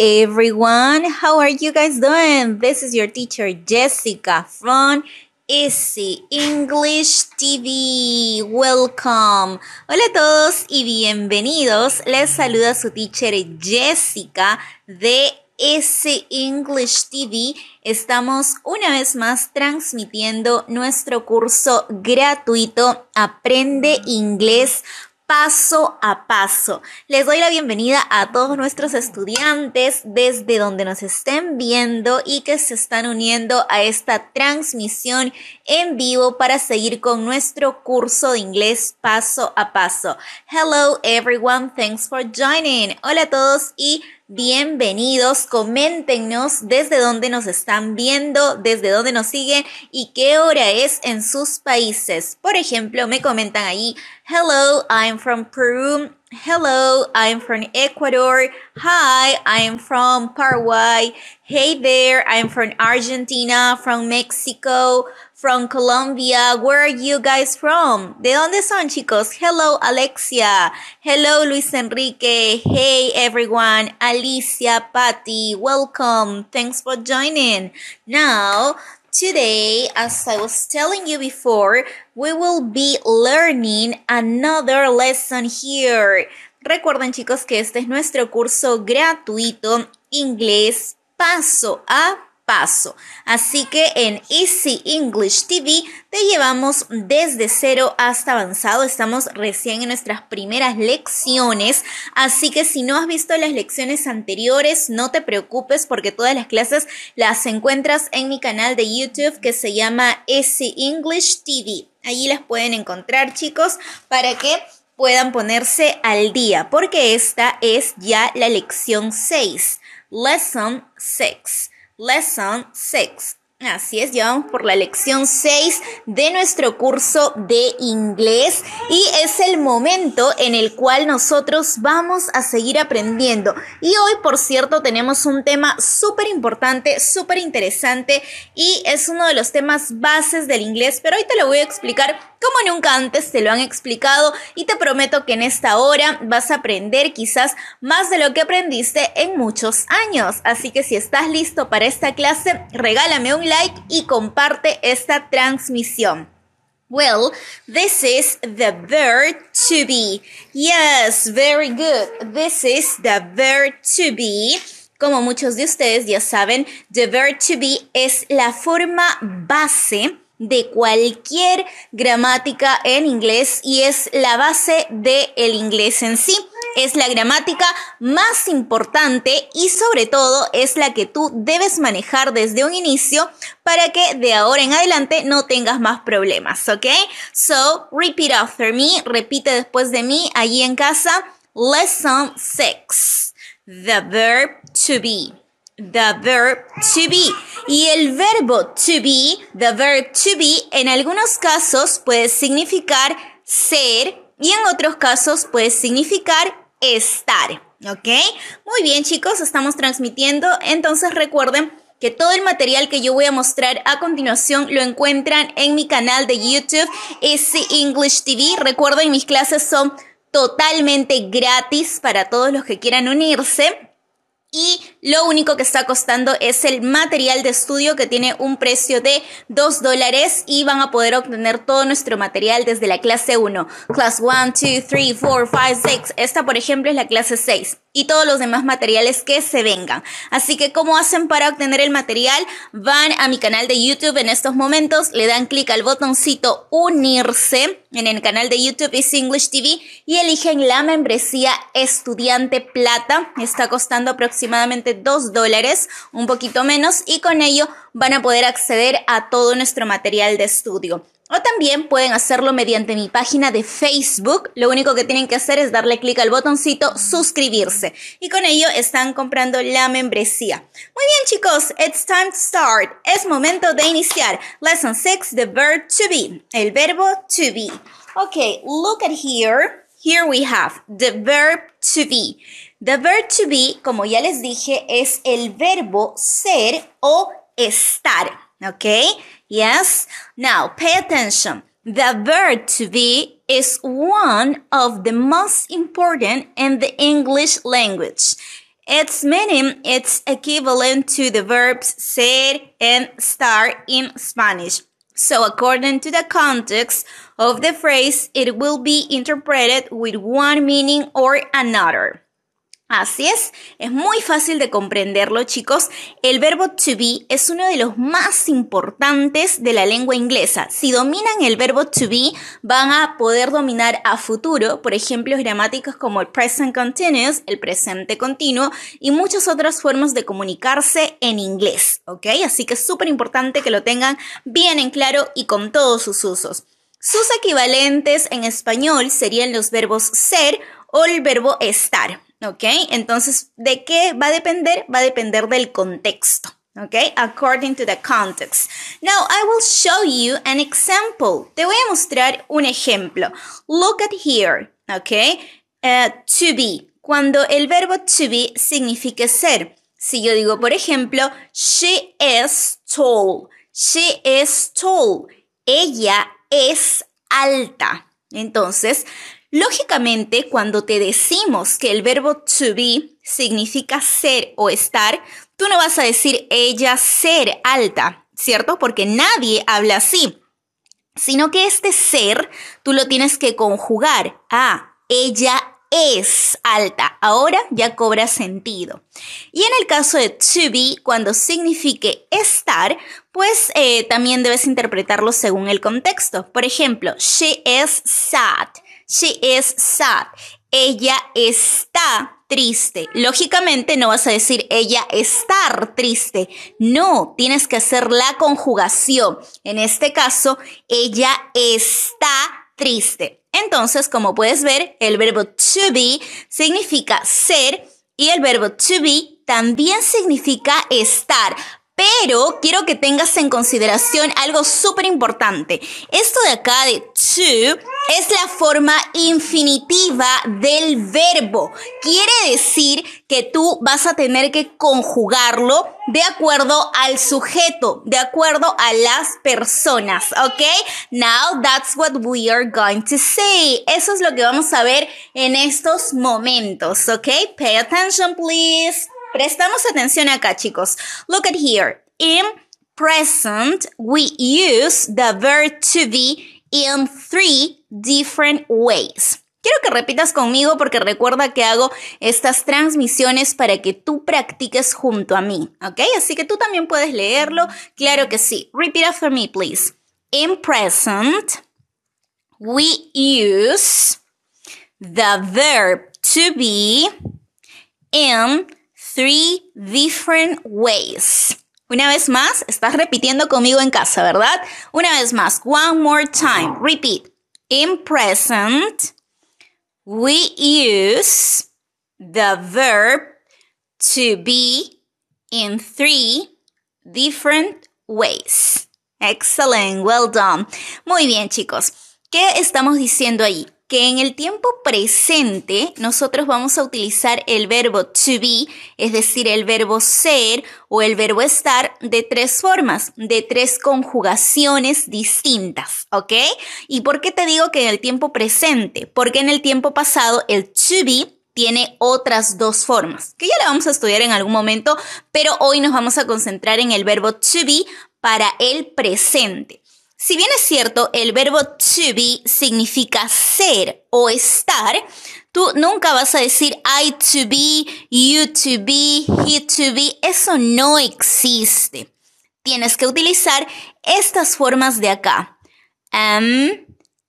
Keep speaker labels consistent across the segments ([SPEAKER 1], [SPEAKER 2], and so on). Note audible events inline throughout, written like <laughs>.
[SPEAKER 1] everyone. How are you guys doing? This is your teacher Jessica from s English TV. Welcome. Hola a todos y bienvenidos. Les saluda su teacher Jessica de s English TV. Estamos una vez más transmitiendo nuestro curso gratuito Aprende Inglés paso a paso. Les doy la bienvenida a todos nuestros estudiantes desde donde nos estén viendo y que se están uniendo a esta transmisión en vivo para seguir con nuestro curso de inglés paso a paso. Hello everyone, thanks for joining. Hola a todos y Bienvenidos, coméntenos desde dónde nos están viendo, desde dónde nos siguen y qué hora es en sus países. Por ejemplo, me comentan ahí, hello, I'm from Peru, hello, I'm from Ecuador, hi, I'm from Paraguay, hey there, I'm from Argentina, from Mexico, from Colombia. Where are you guys from? ¿De dónde son, chicos? Hello, Alexia. Hello, Luis Enrique. Hey, everyone. Alicia, Patty, welcome. Thanks for joining. Now, Today, as I was telling you before, we will be learning another lesson here. Recuerden chicos que este es nuestro curso gratuito inglés paso a Así que en Easy English TV te llevamos desde cero hasta avanzado. Estamos recién en nuestras primeras lecciones, así que si no has visto las lecciones anteriores, no te preocupes porque todas las clases las encuentras en mi canal de YouTube que se llama Easy English TV. Allí las pueden encontrar, chicos, para que puedan ponerse al día, porque esta es ya la lección 6, Lesson 6. Lesson 6. Así es, llevamos por la lección 6 de nuestro curso de inglés y es el momento en el cual nosotros vamos a seguir aprendiendo. Y hoy, por cierto, tenemos un tema súper importante, súper interesante y es uno de los temas bases del inglés, pero hoy te lo voy a explicar como nunca antes te lo han explicado y te prometo que en esta hora vas a aprender quizás más de lo que aprendiste en muchos años. Así que si estás listo para esta clase, regálame un like y comparte esta transmisión. Well, this is the verb to be. Yes, very good. This is the verb to be. Como muchos de ustedes ya saben, the verb to be es la forma base de cualquier gramática en inglés y es la base del el inglés en sí. Es la gramática más importante y sobre todo es la que tú debes manejar desde un inicio para que de ahora en adelante no tengas más problemas, ¿ok? So, repeat after me, repite después de mí allí en casa. Lesson 6. The verb to be the verb to be. Y el verbo to be, the verb to be, en algunos casos puede significar ser y en otros casos puede significar estar. ¿Ok? Muy bien chicos, estamos transmitiendo. Entonces recuerden que todo el material que yo voy a mostrar a continuación lo encuentran en mi canal de YouTube, ese English TV. Recuerden, mis clases son totalmente gratis para todos los que quieran unirse y lo único que está costando es el material de estudio que tiene un precio de 2 dólares y van a poder obtener todo nuestro material desde la clase 1. Class 1, 2, 3, 4, 5, 6. Esta, por ejemplo, es la clase 6 y todos los demás materiales que se vengan. Así que, ¿cómo hacen para obtener el material? Van a mi canal de YouTube en estos momentos, le dan clic al botoncito unirse en el canal de YouTube Is English TV y eligen la membresía estudiante plata. Está costando aproximadamente 2 dólares, un poquito menos, y con ello van a poder acceder a todo nuestro material de estudio. O también pueden hacerlo mediante mi página de Facebook. Lo único que tienen que hacer es darle clic al botoncito suscribirse. Y con ello están comprando la membresía. Muy bien chicos, it's time to start. Es momento de iniciar. Lesson 6, the verb to be. El verbo to be. Ok. look at here. Here we have the verb to be. The verb to be, como ya les dije, es el verbo ser o estar. ¿Ok? Yes? Now pay attention. The verb to be is one of the most important in the English language. Its meaning is equivalent to the verbs ser and start in Spanish. So according to the context of the phrase, it will be interpreted with one meaning or another. Así es, es muy fácil de comprenderlo chicos. El verbo to be es uno de los más importantes de la lengua inglesa. Si dominan el verbo to be, van a poder dominar a futuro, por ejemplo, gramáticas como el present continuous, el presente continuo y muchas otras formas de comunicarse en inglés, ¿ok? Así que es súper importante que lo tengan bien en claro y con todos sus usos. Sus equivalentes en español serían los verbos ser o el verbo estar. ¿ok? Entonces, ¿de qué va a depender? Va a depender del contexto. ¿Ok? according to the context. Now I will show you an example. Te voy a mostrar un ejemplo. Look at here, ¿Ok? Eh, to be. Cuando el verbo to be significa ser. Si yo digo, por ejemplo, she is tall. She is tall. Ella es alta. Entonces, Lógicamente, cuando te decimos que el verbo to be significa ser o estar, tú no vas a decir ella ser alta, ¿cierto? Porque nadie habla así, sino que este ser tú lo tienes que conjugar a ah, ella es alta. Ahora ya cobra sentido. Y en el caso de to be, cuando signifique estar, pues eh, también debes interpretarlo según el contexto. Por ejemplo, she is sad. She is sad. Ella está triste. Lógicamente no vas a decir ella estar triste. No, tienes que hacer la conjugación. En este caso, ella está triste. Entonces, como puedes ver, el verbo to be significa ser y el verbo to be también significa estar. Pero quiero que tengas en consideración algo súper importante. Esto de acá de to es la forma infinitiva del verbo. Quiere decir que tú vas a tener que conjugarlo de acuerdo al sujeto, de acuerdo a las personas, ¿ok? Now that's what we are going to see. Eso es lo que vamos a ver en estos momentos, ¿ok? Pay attention, please. Prestamos atención acá, chicos. Look at here. In present, we use the verb to be in three different ways. Quiero que repitas conmigo porque recuerda que hago estas transmisiones para que tú practiques junto a mí, ¿ok? Así que tú también puedes leerlo. Claro que sí. Repeat after me, please. In present, we use the verb to be in three different ways. Una vez más, estás repitiendo conmigo en casa, ¿verdad? Una vez más, one more time, repeat. In present, we use the verb to be in three different ways. Excellent, well done. Muy bien, chicos. ¿Qué estamos diciendo ahí? que en el tiempo presente nosotros vamos a utilizar el verbo to be, es decir, el verbo ser o el verbo estar de tres formas, de tres conjugaciones distintas, ¿ok? ¿Y por qué te digo que en el tiempo presente? Porque en el tiempo pasado el to be tiene otras dos formas, que ya la vamos a estudiar en algún momento, pero hoy nos vamos a concentrar en el verbo to be para el presente. Si bien es cierto, el verbo to be significa ser o estar, tú nunca vas a decir I to be, you to be, he to be. Eso no existe. Tienes que utilizar estas formas de acá. Am,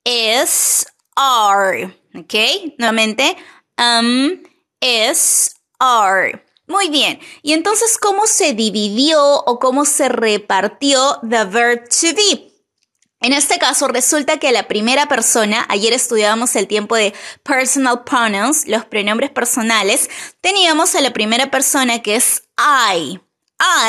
[SPEAKER 1] is, are. ¿Ok? Nuevamente. Am, is, are. Muy bien. Y entonces, ¿cómo se dividió o cómo se repartió the verb to be? En este caso, resulta que la primera persona, ayer estudiábamos el tiempo de personal pronouns, los pronombres personales, teníamos a la primera persona que es I.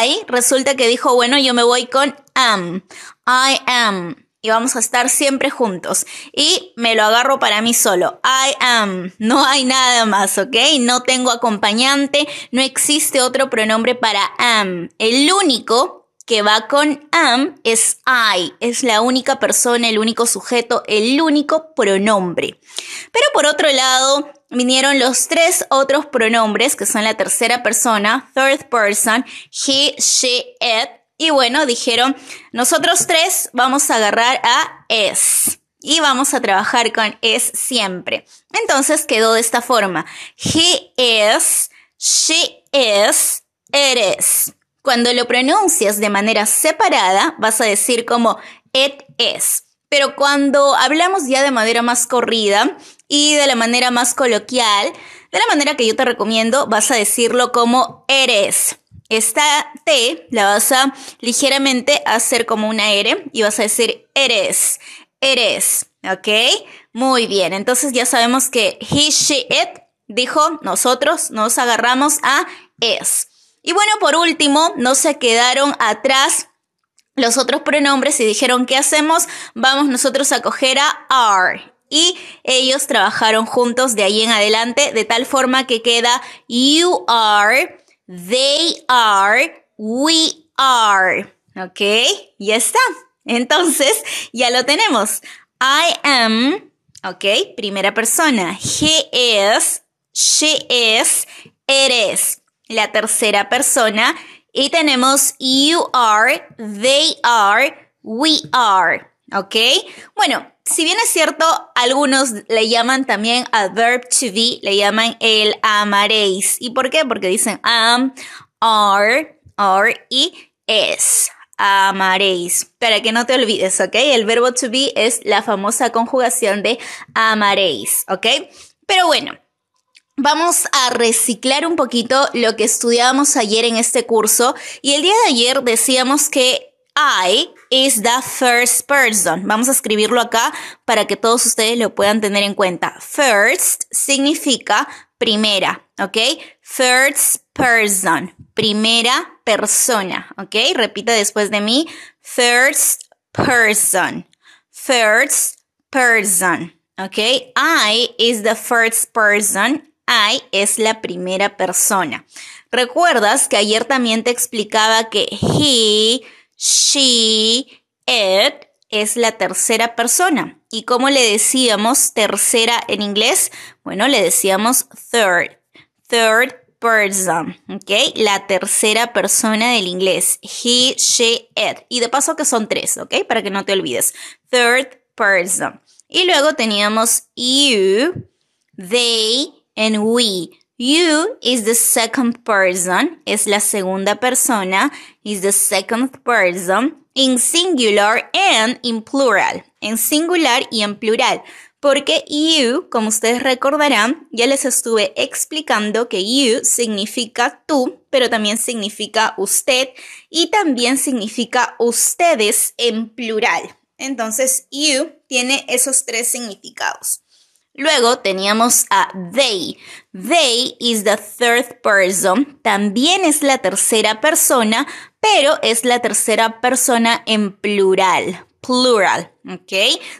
[SPEAKER 1] I resulta que dijo, bueno, yo me voy con am. I am. Y vamos a estar siempre juntos. Y me lo agarro para mí solo. I am. No hay nada más, ¿ok? No tengo acompañante. No existe otro pronombre para am. El único que va con am es I, es la única persona, el único sujeto, el único pronombre. Pero por otro lado, vinieron los tres otros pronombres que son la tercera persona, third person, he, she, it. Y bueno, dijeron, nosotros tres vamos a agarrar a es y vamos a trabajar con es siempre. Entonces quedó de esta forma. He is, she is, it is. Cuando lo pronuncias de manera separada, vas a decir como et es. Pero cuando hablamos ya de manera más corrida y de la manera más coloquial, de la manera que yo te recomiendo, vas a decirlo como eres. Esta T la vas a ligeramente hacer como una R y vas a decir eres, eres, ¿ok? Muy bien, entonces ya sabemos que he, she, it dijo nosotros nos agarramos a es. Y bueno, por último, no se quedaron atrás los otros pronombres y dijeron, ¿qué hacemos? Vamos nosotros a coger a are. Y ellos trabajaron juntos de ahí en adelante, de tal forma que queda you are, they are, we are. ¿Ok? Ya está. Entonces, ya lo tenemos. I am, ¿ok? Primera persona. He is, she is, eres la tercera persona. Y tenemos you are, they are, we are. ¿Ok? Bueno, si bien es cierto, algunos le llaman también adverb verb to be, le llaman el amaréis. ¿Y por qué? Porque dicen am, are, are y es. Amaréis. Para que no te olvides, ¿ok? El verbo to be es la famosa conjugación de amaréis, ¿ok? Pero bueno, Vamos a reciclar un poquito lo que estudiábamos ayer en este curso y el día de ayer decíamos que I is the first person. Vamos a escribirlo acá para que todos ustedes lo puedan tener en cuenta. First significa primera, ¿ok? First person, primera persona, ¿ok? Repita después de mí. First person, first person, ¿ok? I is the first person I es la primera persona. ¿Recuerdas que ayer también te explicaba que he, she, it es la tercera persona? ¿Y cómo le decíamos tercera en inglés? Bueno, le decíamos third. Third person, ¿ok? La tercera persona del inglés. He, she, it. Y de paso que son tres, ¿ok? Para que no te olvides. Third person. Y luego teníamos you, they, and we. You is the second person, es la segunda persona, is the second person, in singular and in plural, en singular y en plural. Porque you, como ustedes recordarán, ya les estuve explicando que you significa tú, pero también significa usted y también significa ustedes en plural. Entonces, you tiene esos tres significados. Luego teníamos a they. They is the third person. También es la tercera persona, pero es la tercera persona en plural. Plural, ¿ok?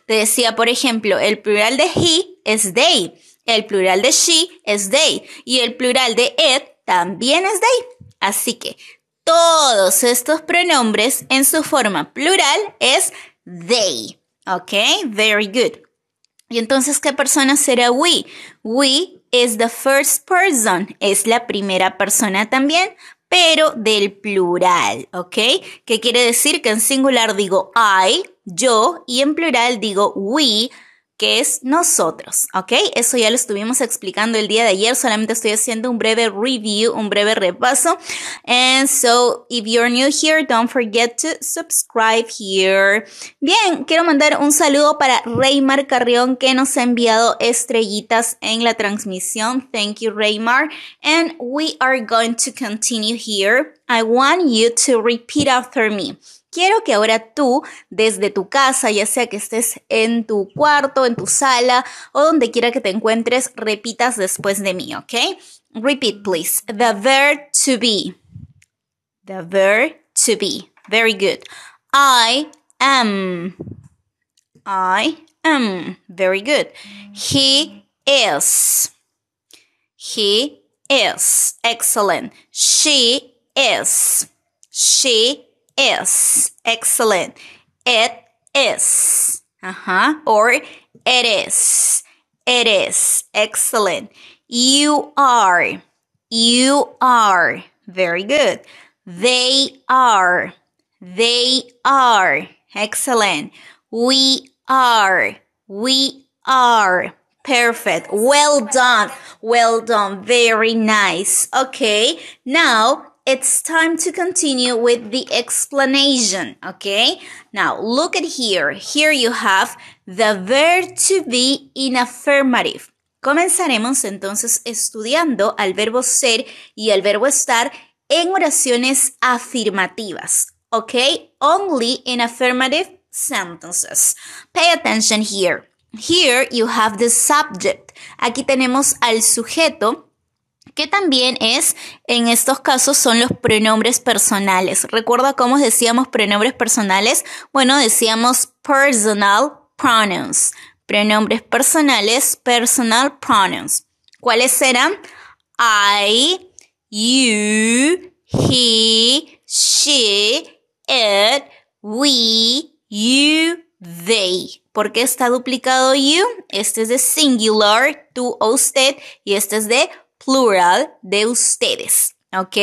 [SPEAKER 1] Te decía, por ejemplo, el plural de he es they, el plural de she es they y el plural de it también es they. Así que todos estos pronombres en su forma plural es they, ¿ok? Very good. Y entonces, ¿qué persona será we? We is the first person, es la primera persona también, pero del plural, ¿ok? ¿Qué quiere decir que en singular digo I, yo, y en plural digo we, que es nosotros, ¿ok? Eso ya lo estuvimos explicando el día de ayer, solamente estoy haciendo un breve review, un breve repaso. And so, if you're new here, don't forget to subscribe here. Bien, quiero mandar un saludo para Reymar Carrión que nos ha enviado estrellitas en la transmisión. Thank you, Reymar. And we are going to continue here. I want you to repeat after me. Quiero que ahora tú, desde tu casa, ya sea que estés en tu cuarto, en tu sala o donde quiera que te encuentres, repitas después de mí, ¿ok? Repeat, please. The verb to be. The verb to be. Very good. I am. I am. Very good. He is. He is. Excellent. She is. She is. Excellent. It is. Uh-huh. Or it is. It is. Excellent. You are. You are. Very good. They are. They are. Excellent. We are. We are. Perfect. Well done. Well done. Very nice. Okay. Now it's time to continue with the explanation, okay? Now, look at here. Here you have the verb to be in affirmative. Comenzaremos entonces estudiando al verbo ser y al verbo estar en oraciones afirmativas, okay? Only in affirmative sentences. Pay attention here. Here you have the subject. Aquí tenemos al sujeto que también es, en estos casos, son los pronombres personales. ¿Recuerda cómo decíamos pronombres personales? Bueno, decíamos personal pronouns. Pronombres personales, personal pronouns. ¿Cuáles eran? I, you, he, she, it, we, you, they. ¿Por qué está duplicado you? Este es de singular, tú o usted, y este es de plural de ustedes. ¿ok?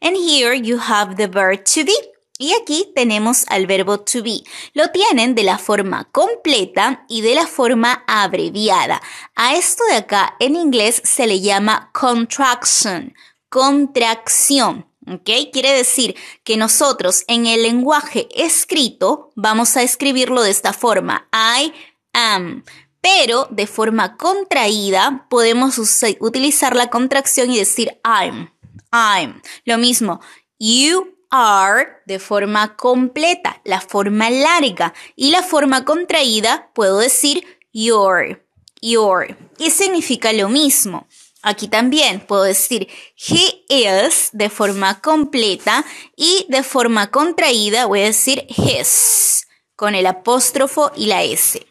[SPEAKER 1] And here you have the verb to be. Y aquí tenemos al verbo to be. Lo tienen de la forma completa y de la forma abreviada. A esto de acá en inglés se le llama contraction, contracción. ¿Ok? Quiere decir que nosotros en el lenguaje escrito vamos a escribirlo de esta forma. I am pero de forma contraída podemos utilizar la contracción y decir I'm, I'm. Lo mismo, you are de forma completa, la forma larga y la forma contraída puedo decir your, your y significa lo mismo. Aquí también puedo decir he is de forma completa y de forma contraída voy a decir his con el apóstrofo y la s.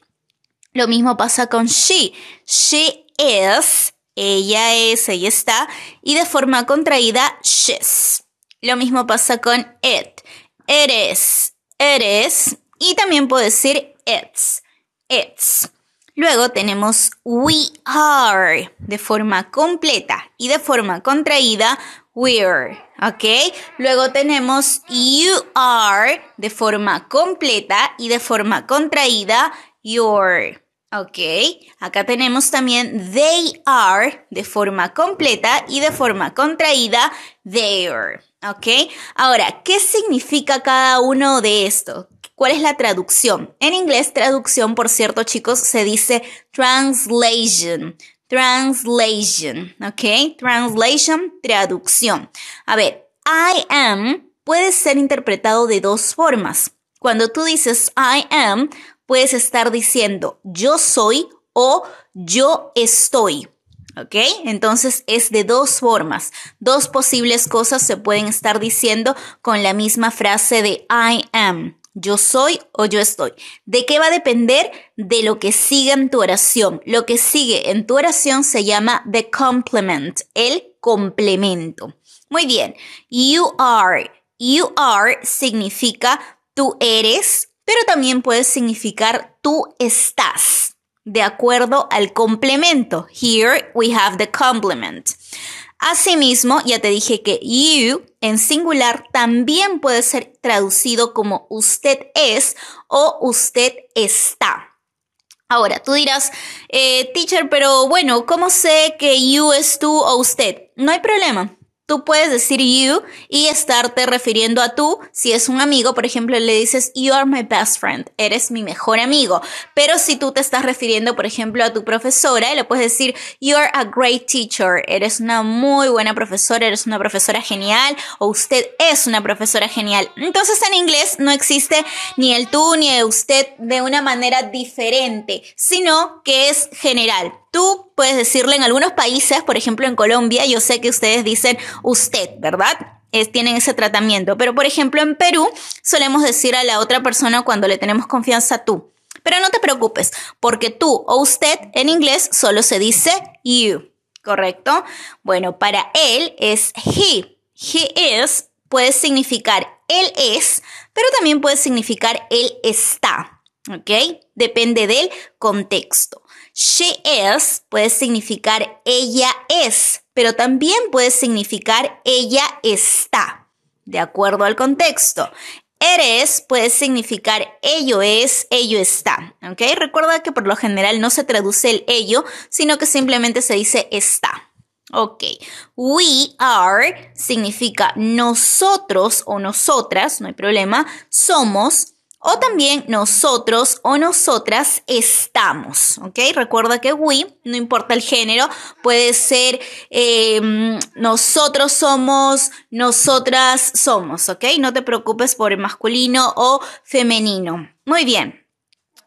[SPEAKER 1] Lo mismo pasa con she. She is, ella es, ella está, y de forma contraída, she's. Lo mismo pasa con it. Eres, eres, y también puedo decir it's, it's. Luego tenemos we are de forma completa y de forma contraída we're, ¿ok? Luego tenemos you are de forma completa y de forma contraída you're. Ok, acá tenemos también they are de forma completa y de forma contraída they're. Ok, ahora, ¿qué significa cada uno de estos? ¿Cuál es la traducción? En inglés, traducción, por cierto, chicos, se dice translation. Translation, ¿ok? Translation, traducción. A ver, I am puede ser interpretado de dos formas. Cuando tú dices I am, puedes estar diciendo yo soy o yo estoy. ¿Ok? Entonces es de dos formas. Dos posibles cosas se pueden estar diciendo con la misma frase de I am. Yo soy o yo estoy. ¿De qué va a depender? De lo que siga en tu oración. Lo que sigue en tu oración se llama the complement, el complemento. Muy bien. You are. You are significa tú eres pero también puede significar tú estás, de acuerdo al complemento. Here we have the complement. Asimismo, ya te dije que you en singular también puede ser traducido como usted es o usted está. Ahora, tú dirás, eh, teacher, pero bueno, ¿cómo sé que you es tú o usted? No hay problema. Tú puedes decir you y estarte refiriendo a tú. Si es un amigo, por ejemplo, le dices you are my best friend, eres mi mejor amigo. Pero si tú te estás refiriendo, por ejemplo, a tu profesora, le puedes decir you are a great teacher, eres una muy buena profesora, eres una profesora genial o usted es una profesora genial. Entonces en inglés no existe ni el tú ni el usted de una manera diferente, sino que es general tú puedes decirle en algunos países, por ejemplo en Colombia, yo sé que ustedes dicen usted, ¿verdad? tienen ese tratamiento. Pero por ejemplo en Perú solemos decir a la otra persona cuando le tenemos confianza tú. Pero no te preocupes, porque tú o usted en inglés solo se dice you, ¿correcto? Bueno, para él es he. He is puede significar él es, pero también puede significar él está, ¿ok? Depende del contexto. She is puede significar ella es, pero también puede significar ella está, de acuerdo al contexto. Eres puede significar ello es, ello está. ¿Ok? Recuerda que por lo general no se traduce el ello, sino que simplemente se dice está. Ok. We are significa nosotros o nosotras, no hay problema, somos o también nosotros o nosotras estamos, ¿ok? Recuerda que we, no importa el género, puede ser em, nosotros somos, nosotras somos, ¿ok? No te preocupes por el masculino o femenino. Muy bien.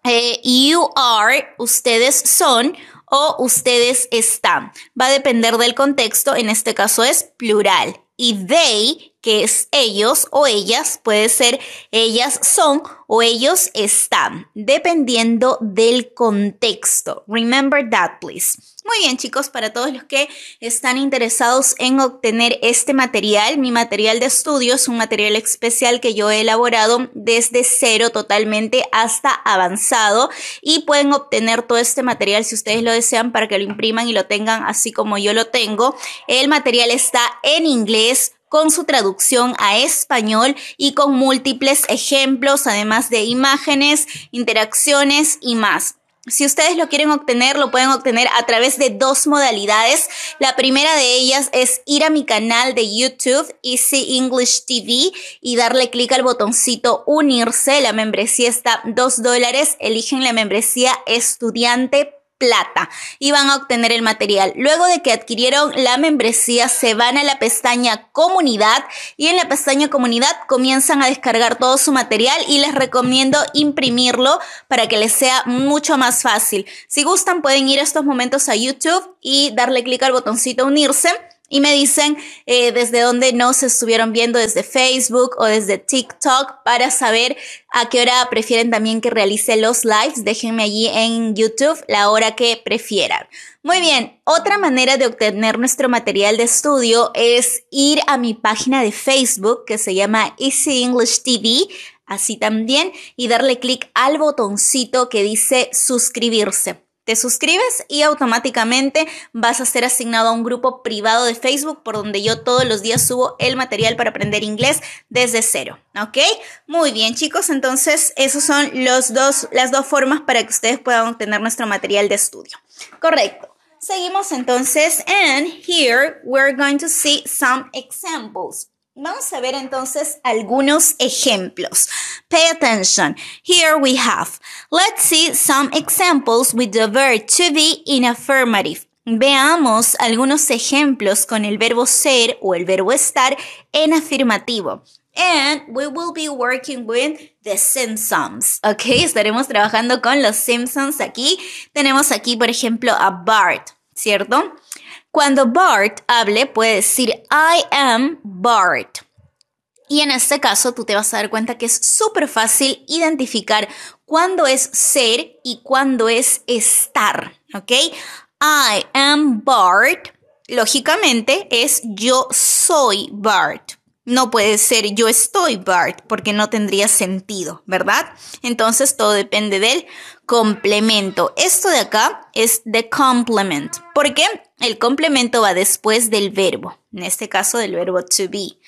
[SPEAKER 1] Eh, you are, ustedes son o ustedes están. Va a depender del contexto, en este caso es plural. Y they que es ellos o ellas, puede ser ellas son o ellos están, dependiendo del contexto. Remember that, please. Muy bien, chicos, para todos los que están interesados en obtener este material, mi material de estudio es un material especial que yo he elaborado desde cero totalmente hasta avanzado y pueden obtener todo este material si ustedes lo desean para que lo impriman y lo tengan así como yo lo tengo. El material está en inglés con su traducción a español y con múltiples ejemplos, además de imágenes, interacciones y más. Si ustedes lo quieren obtener, lo pueden obtener a través de dos modalidades. La primera de ellas es ir a mi canal de YouTube, Easy English TV, y darle clic al botoncito unirse. La membresía está 2 dólares. Eligen la membresía estudiante plata y van a obtener el material. Luego de que adquirieron la membresía, se van a la pestaña comunidad y en la pestaña comunidad comienzan a descargar todo su material y les recomiendo imprimirlo para que les sea mucho más fácil. Si gustan pueden ir a estos momentos a YouTube y darle clic al botoncito unirse y me dicen eh, desde dónde nos estuvieron viendo, desde Facebook o desde TikTok, para saber a qué hora prefieren también que realice los lives. Déjenme allí en YouTube la hora que prefieran. Muy bien, otra manera de obtener nuestro material de estudio es ir a mi página de Facebook que se llama Easy English TV así también y darle clic al botoncito que dice suscribirse. Te suscribes y automáticamente vas a ser asignado a un grupo privado de Facebook por donde yo todos los días subo el material para aprender inglés desde cero. ¿Ok? Muy bien chicos, entonces esas son los dos, las dos formas para que ustedes puedan obtener nuestro material de estudio. Correcto. Seguimos entonces and here we're going to see some examples. Vamos a ver entonces algunos ejemplos. Pay attention. Here we have. Let's see some examples with the verb to be in affirmative. Veamos algunos ejemplos con el verbo ser o el verbo estar en afirmativo. And we will be working with the Simpsons. Ok, estaremos trabajando con los Simpsons aquí. Tenemos aquí, por ejemplo, a Bart, ¿cierto? Cuando Bart hable, puede decir I am Bart. Y en este caso tú te vas a dar cuenta que es súper fácil identificar cuándo es ser y cuándo es estar, ¿ok? I am Bart, lógicamente es yo soy Bart. No puede ser yo estoy Bart porque no tendría sentido, ¿verdad? Entonces todo depende del complemento. Esto de acá es the complement. ¿Por qué? El complemento va después del verbo, en este caso del verbo to be.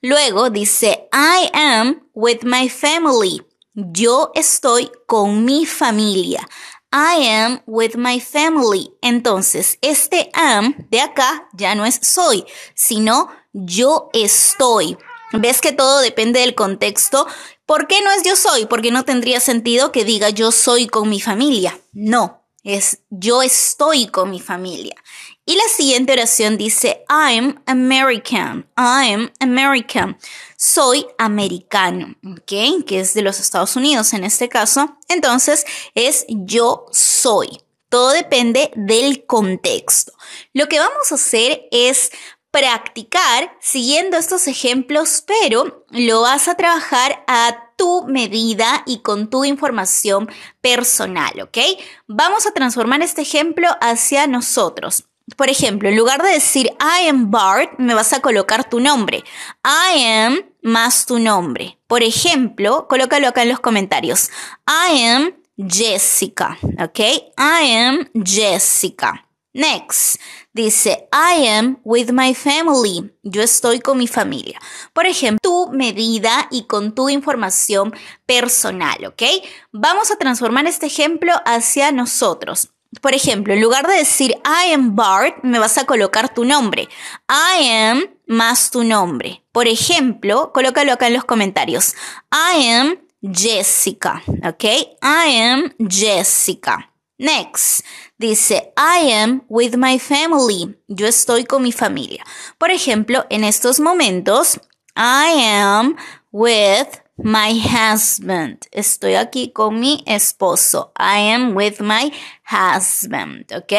[SPEAKER 1] Luego dice, I am with my family. Yo estoy con mi familia. I am with my family. Entonces, este am de acá ya no es soy, sino yo estoy. ¿Ves que todo depende del contexto? ¿Por qué no es yo soy? Porque no tendría sentido que diga yo soy con mi familia. No, es yo estoy con mi familia. Y la siguiente oración dice, I'm American, I'm American, soy americano, ¿ok? Que es de los Estados Unidos en este caso. Entonces es yo soy. Todo depende del contexto. Lo que vamos a hacer es practicar siguiendo estos ejemplos, pero lo vas a trabajar a tu medida y con tu información personal, ¿ok? Vamos a transformar este ejemplo hacia nosotros. Por ejemplo, en lugar de decir I am Bart, me vas a colocar tu nombre. I am más tu nombre. Por ejemplo, colócalo acá en los comentarios. I am Jessica. ¿Ok? I am Jessica. Next, dice, I am with my family. Yo estoy con mi familia. Por ejemplo, tu medida y con tu información personal, ¿ok? Vamos a transformar este ejemplo hacia nosotros. Por ejemplo, en lugar de decir I am Bart, me vas a colocar tu nombre. I am más tu nombre. Por ejemplo, colócalo acá en los comentarios. I am Jessica. ¿Ok? I am Jessica. Next, dice, I am with my family. Yo estoy con mi familia. Por ejemplo, en estos momentos, I am with my husband. Estoy aquí con mi esposo. I am with my husband, ¿ok?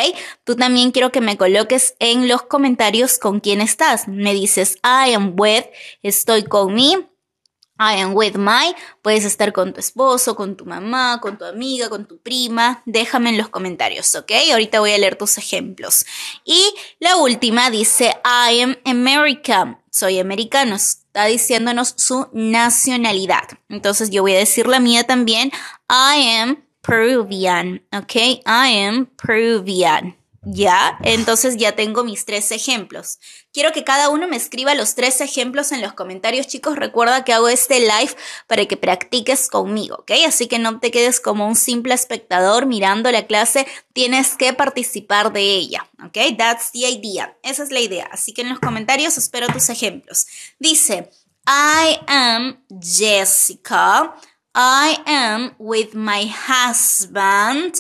[SPEAKER 1] Tú también quiero que me coloques en los comentarios con quién estás. Me dices, I am with, estoy con mi I am with my, puedes estar con tu esposo, con tu mamá, con tu amiga, con tu prima. Déjame en los comentarios, ¿ok? Ahorita voy a leer tus ejemplos. Y la última dice, I am American. Soy americano está diciéndonos su nacionalidad. Entonces yo voy a decir la mía también. I am Peruvian, ¿ok? I am Peruvian. ¿Ya? Entonces ya tengo mis tres ejemplos. Quiero que cada uno me escriba los tres ejemplos en los comentarios, chicos. Recuerda que hago este live para que practiques conmigo, ¿ok? Así que no te quedes como un simple espectador mirando la clase, tienes que participar de ella, ¿ok? That's the idea. Esa es la idea. Así que en los comentarios espero tus ejemplos. Dice, I am Jessica. I am with my husband.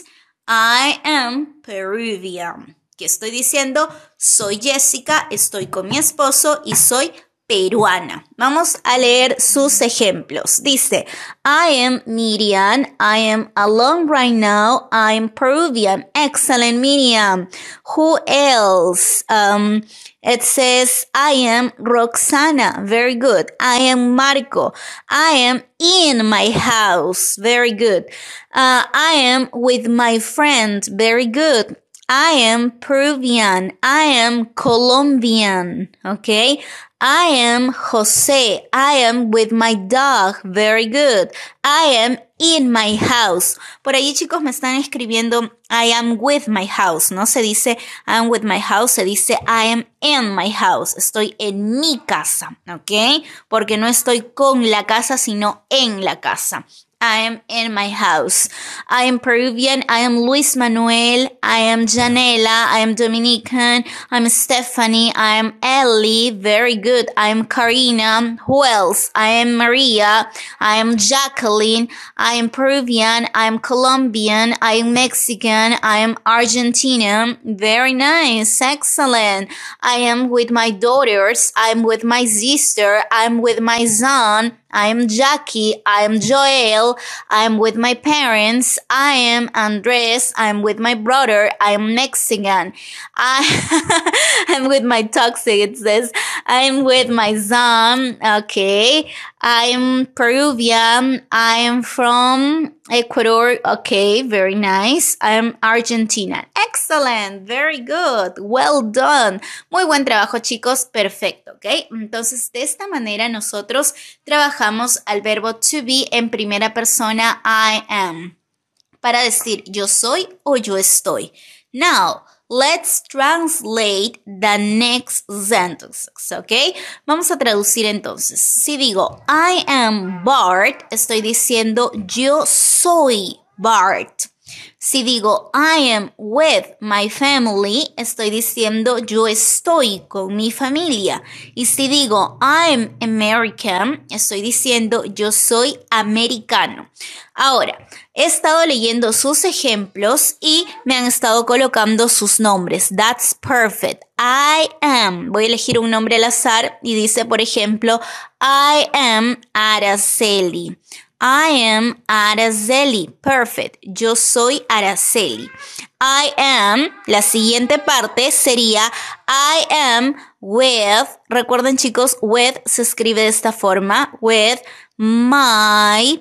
[SPEAKER 1] I am Peruvian. ¿Qué estoy diciendo? Soy Jessica, estoy con mi esposo y soy peruana. Vamos a leer sus ejemplos. Dice, I am Miriam, I am alone right now, I am Peruvian. Excellent, Miriam. Who else? Um, it says, I am Roxana. Very good. I am Marco. I am in my house. Very good. Uh, I am with my friend. Very good. I am Peruvian. I am Colombian. Okay. I am Jose. I am with my dog. Very good. I am in my house. Por ahí, chicos me están escribiendo I am with my house. No se dice I am with my house, se dice I am in my house. Estoy en mi casa, ¿ok? Porque no estoy con la casa, sino en la casa. I am in my house. I am Peruvian. I am Luis Manuel. I am Janela. I am Dominican. I'm Stephanie. I am Ellie. Very good. I am Karina. Who else? I am Maria. I am Jacqueline. I am Peruvian. I am Colombian. I am Mexican. I am Argentinian. Very nice. Excellent. I am with my daughters. I'm with my sister. I'm with my son. I'm Jackie. I'm Joel. I'm with my parents. I am Andres. I'm with my brother. I'm Mexican. I am <laughs> with my toxic. It says I'm with my son. Okay. I'm Peruvian. I'm from Ecuador. Okay, very nice. I'm Argentina. Excellent. Very good. Well done. Muy buen trabajo, chicos. Perfecto, ¿ok? Entonces, de esta manera nosotros trabajamos al verbo to be en primera persona I am para decir yo soy o yo estoy. Now, Let's translate the next sentence, ¿ok? Vamos a traducir entonces. Si digo I am Bart, estoy diciendo yo soy Bart. Si digo I am with my family, estoy diciendo yo estoy con mi familia. Y si digo I am American, estoy diciendo yo soy americano. Ahora, he estado leyendo sus ejemplos y me han estado colocando sus nombres. That's perfect. I am. Voy a elegir un nombre al azar y dice, por ejemplo, I am Araceli. I am Araceli. Perfect. Yo soy Araceli. I am, la siguiente parte sería I am with, recuerden chicos, with se escribe de esta forma, with my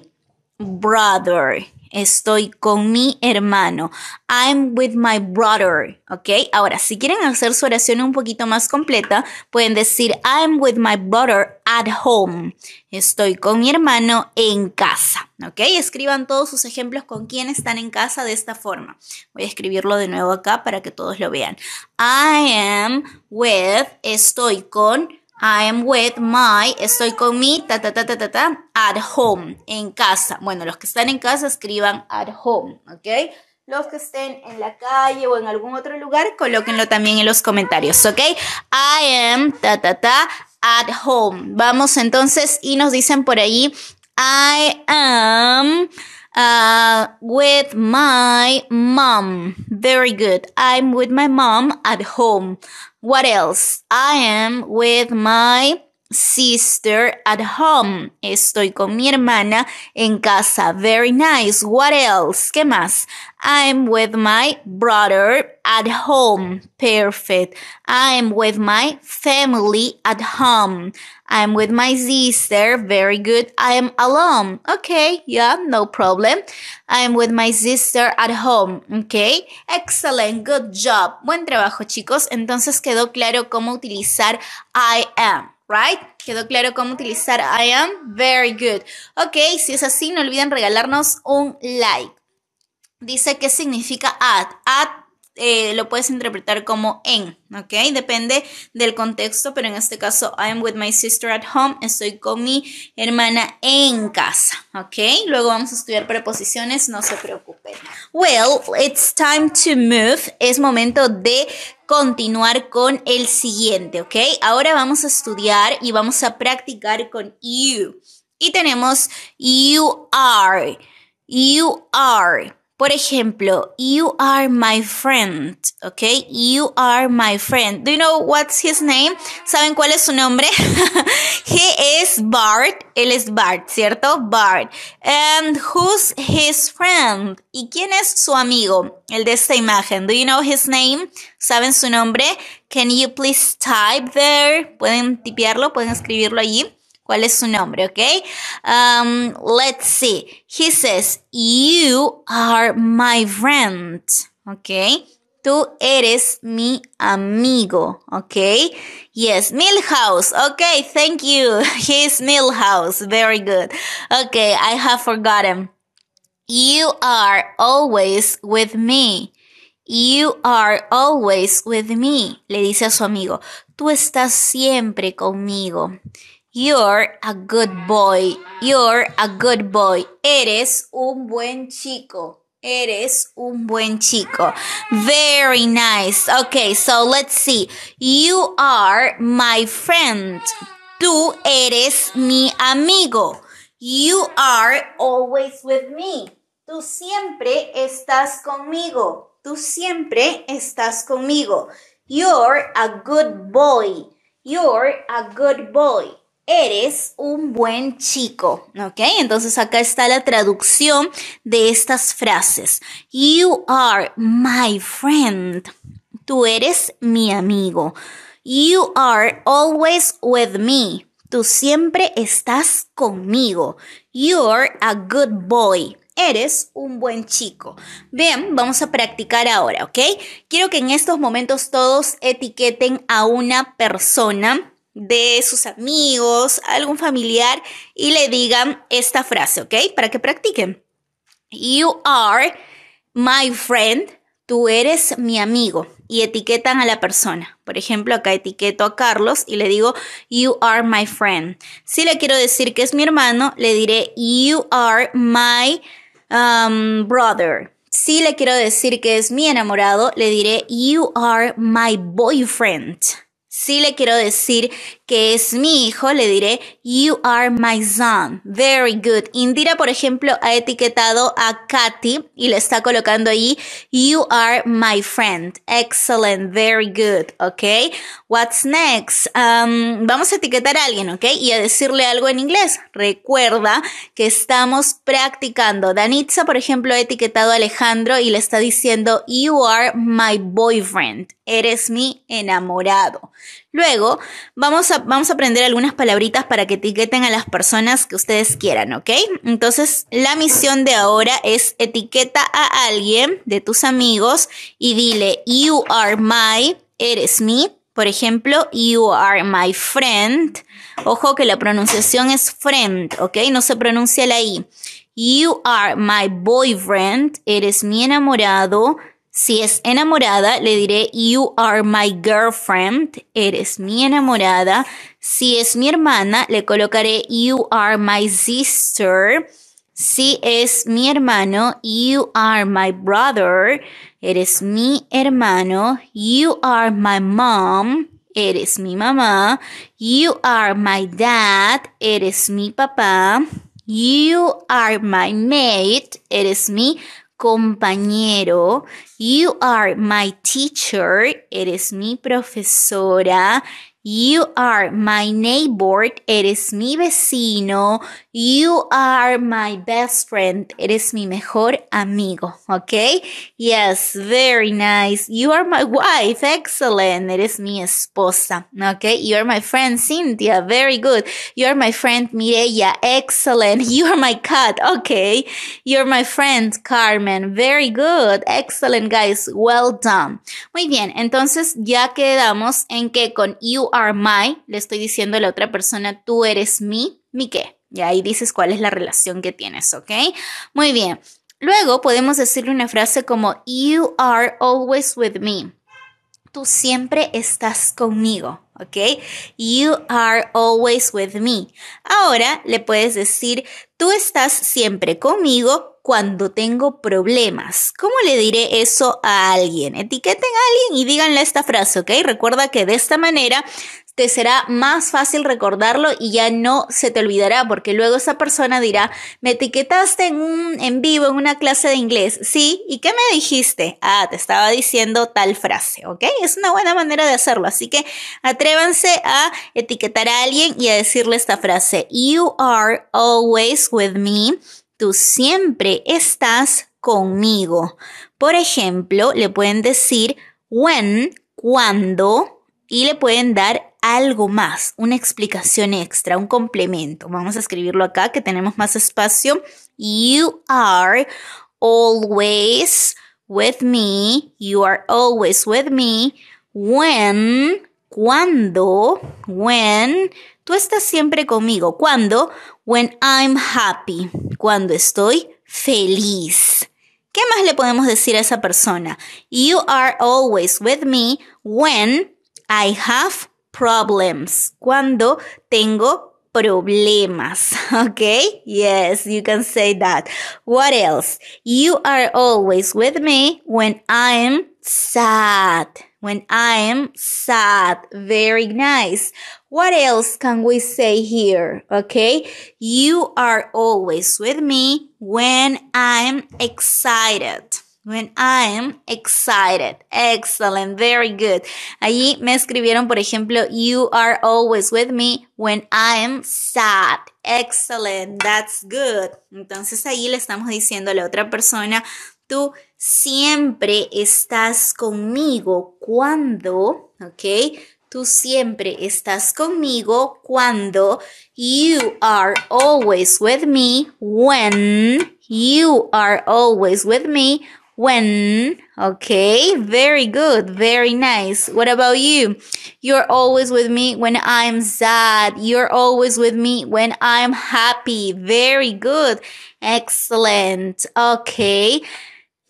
[SPEAKER 1] brother. Estoy con mi hermano. I'm with my brother. ¿Ok? Ahora, si quieren hacer su oración un poquito más completa, pueden decir I'm with my brother at home. Estoy con mi hermano en casa. ¿Ok? Escriban todos sus ejemplos con quién están en casa de esta forma. Voy a escribirlo de nuevo acá para que todos lo vean. I am with, estoy con I am with my, estoy con mi, ta, ta, ta, ta, ta, at home, en casa. Bueno, los que están en casa escriban at home, ¿ok? Los que estén en la calle o en algún otro lugar, colóquenlo también en los comentarios, ¿ok? I am, ta, ta, ta, at home. Vamos entonces y nos dicen por ahí, I am uh, with my mom. Very good. I'm with my mom at home. What else? I am with my sister at home. Mm. Estoy con mi hermana en casa. Very nice. What else? ¿Qué más? I'm with my brother at home. Mm. Perfect. I'm with my family at home. I'm with my sister. Very good. I am alone. Okay. Yeah, no problem. I'm with my sister at home. Okay. Excellent. Good job. Buen trabajo, chicos. Entonces quedó claro cómo utilizar I am. right? ¿Quedó claro cómo utilizar I am? Very good. Ok, si es así, no olviden regalarnos un like. Dice qué significa add. Add eh, lo puedes interpretar como en, ¿ok? Depende del contexto, pero en este caso, I'm with my sister at home, estoy con mi hermana en casa, ¿ok? Luego vamos a estudiar preposiciones, no se preocupen. Well, it's time to move, es momento de continuar con el siguiente, ¿ok? Ahora vamos a estudiar y vamos a practicar con you. Y tenemos you are, you are. Por ejemplo, you are my friend, ¿ok? You are my friend. Do you know what's his name? ¿Saben cuál es su nombre? <laughs> He is Bart. Él es Bart, ¿cierto? Bart. And who's his friend? ¿Y quién es su amigo? El de esta imagen. Do you know his name? ¿Saben su nombre? Can you please type there? ¿Pueden tipearlo? ¿Pueden escribirlo allí? cuál es su nombre, ¿ok? Um, let's see. He says, you are my friend, ¿ok? Tú eres mi amigo, ¿ok? Yes, Milhouse, okay, thank you. <laughs> He's Milhouse, very good. Okay, I have forgotten. You are always with me. You are always with me, le dice a su amigo. Tú estás siempre conmigo. You're a good boy. You're a good boy. Eres un buen chico. Eres un buen chico. Very nice. Okay, so let's see. You are my friend. Tú eres mi amigo. You are always with me. Tú siempre estás conmigo. Tú siempre estás conmigo. You're a good boy. You're a good boy. Eres un buen chico, ¿ok? Entonces acá está la traducción de estas frases. You are my friend. Tú eres mi amigo. You are always with me. Tú siempre estás conmigo. You're a good boy. Eres un buen chico. Bien, vamos a practicar ahora, ¿ok? Quiero que en estos momentos todos etiqueten a una persona de sus amigos, algún familiar y le digan esta frase, ¿ok? Para que practiquen. You are my friend. Tú eres mi amigo. Y etiquetan a la persona. Por ejemplo, acá etiqueto a Carlos y le digo, You are my friend. Si le quiero decir que es mi hermano, le diré, You are my um, brother. Si le quiero decir que es mi enamorado, le diré, You are my boyfriend. Si le quiero decir que es mi hijo, le diré You are my son. Very good. Indira, por ejemplo, ha etiquetado a Katy y le está colocando ahí You are my friend. Excellent. Very good. ¿Ok? What's next? Um, vamos a etiquetar a alguien, ¿ok? Y a decirle algo en inglés. Recuerda que estamos practicando. Danitza, por ejemplo, ha etiquetado a Alejandro y le está diciendo You are my boyfriend. Eres mi enamorado. Luego, vamos a, vamos a aprender algunas palabritas para que etiqueten a las personas que ustedes quieran, ¿ok? Entonces, la misión de ahora es etiqueta a alguien de tus amigos y dile, you are my, eres mi. Por ejemplo, you are my friend. Ojo que la pronunciación es friend, ¿ok? No se pronuncia la I. You are my boyfriend, eres mi enamorado. Si es enamorada, le diré You are my girlfriend, eres mi enamorada. Si es mi hermana, le colocaré You are my sister. Si es mi hermano, you are my brother. Eres mi hermano. You are my mom. Eres mi mamá. You are my dad. Eres mi papá. You are my mate. Eres mi compañero. You are my teacher. Eres mi profesora. You are my neighbor. Eres mi vecino. You are my best friend. Eres mi mejor amigo. ¿ok? Yes. Very nice. You are my wife. Excellent. Eres mi esposa. ¿ok? You are my friend Cynthia. Very good. You are my friend Mireya. Excellent. You are my cat. Okay. are my friend Carmen. Very good. Excellent guys. Well done. Muy bien. Entonces ya quedamos en que con you are my le estoy diciendo a la otra persona tú eres mi, mi qué y ahí dices cuál es la relación que tienes, ¿ok? Muy bien. Luego podemos decirle una frase como You are always with me. Tú siempre estás conmigo, ¿ok? You are always with me. Ahora le puedes decir Tú estás siempre conmigo cuando tengo problemas. ¿Cómo le diré eso a alguien? Etiqueten a alguien y díganle esta frase, ¿ok? Recuerda que de esta manera te será más fácil recordarlo y ya no se te olvidará, porque luego esa persona dirá, me etiquetaste en, un, en vivo en una clase de inglés, ¿sí? ¿Y qué me dijiste? Ah, te estaba diciendo tal frase, ¿ok? Es una buena manera de hacerlo, así que atrévanse a etiquetar a alguien y a decirle esta frase, You are always with me, tú siempre estás conmigo. Por ejemplo, le pueden decir when, cuando, y le pueden dar algo más, una explicación extra, un complemento. Vamos a escribirlo acá que tenemos más espacio. You are always with me. You are always with me when, cuando, when, tú estás siempre conmigo. Cuando, when I'm happy, cuando estoy feliz. ¿Qué más le podemos decir a esa persona? You are always with me when I have problems. Cuando tengo problemas. <laughs> Okay? Yes, you can say that. What else? You are always with me when I'm sad. When I'm sad. Very nice. What else can we say here? Okay? You are always with me when I'm excited. When I am excited. Excellent. Very good. Allí me escribieron, por ejemplo, you are always with me when I am sad. Excellent. That's good. Entonces ahí le estamos diciendo a la otra persona, tú siempre estás conmigo cuando, ¿ok? Tú siempre estás conmigo cuando you are always with me when you are always with me When. Okay, very good, very nice. What about you? You're always with me when I'm sad. You're always with me when I'm happy. Very good. Excellent. Okay.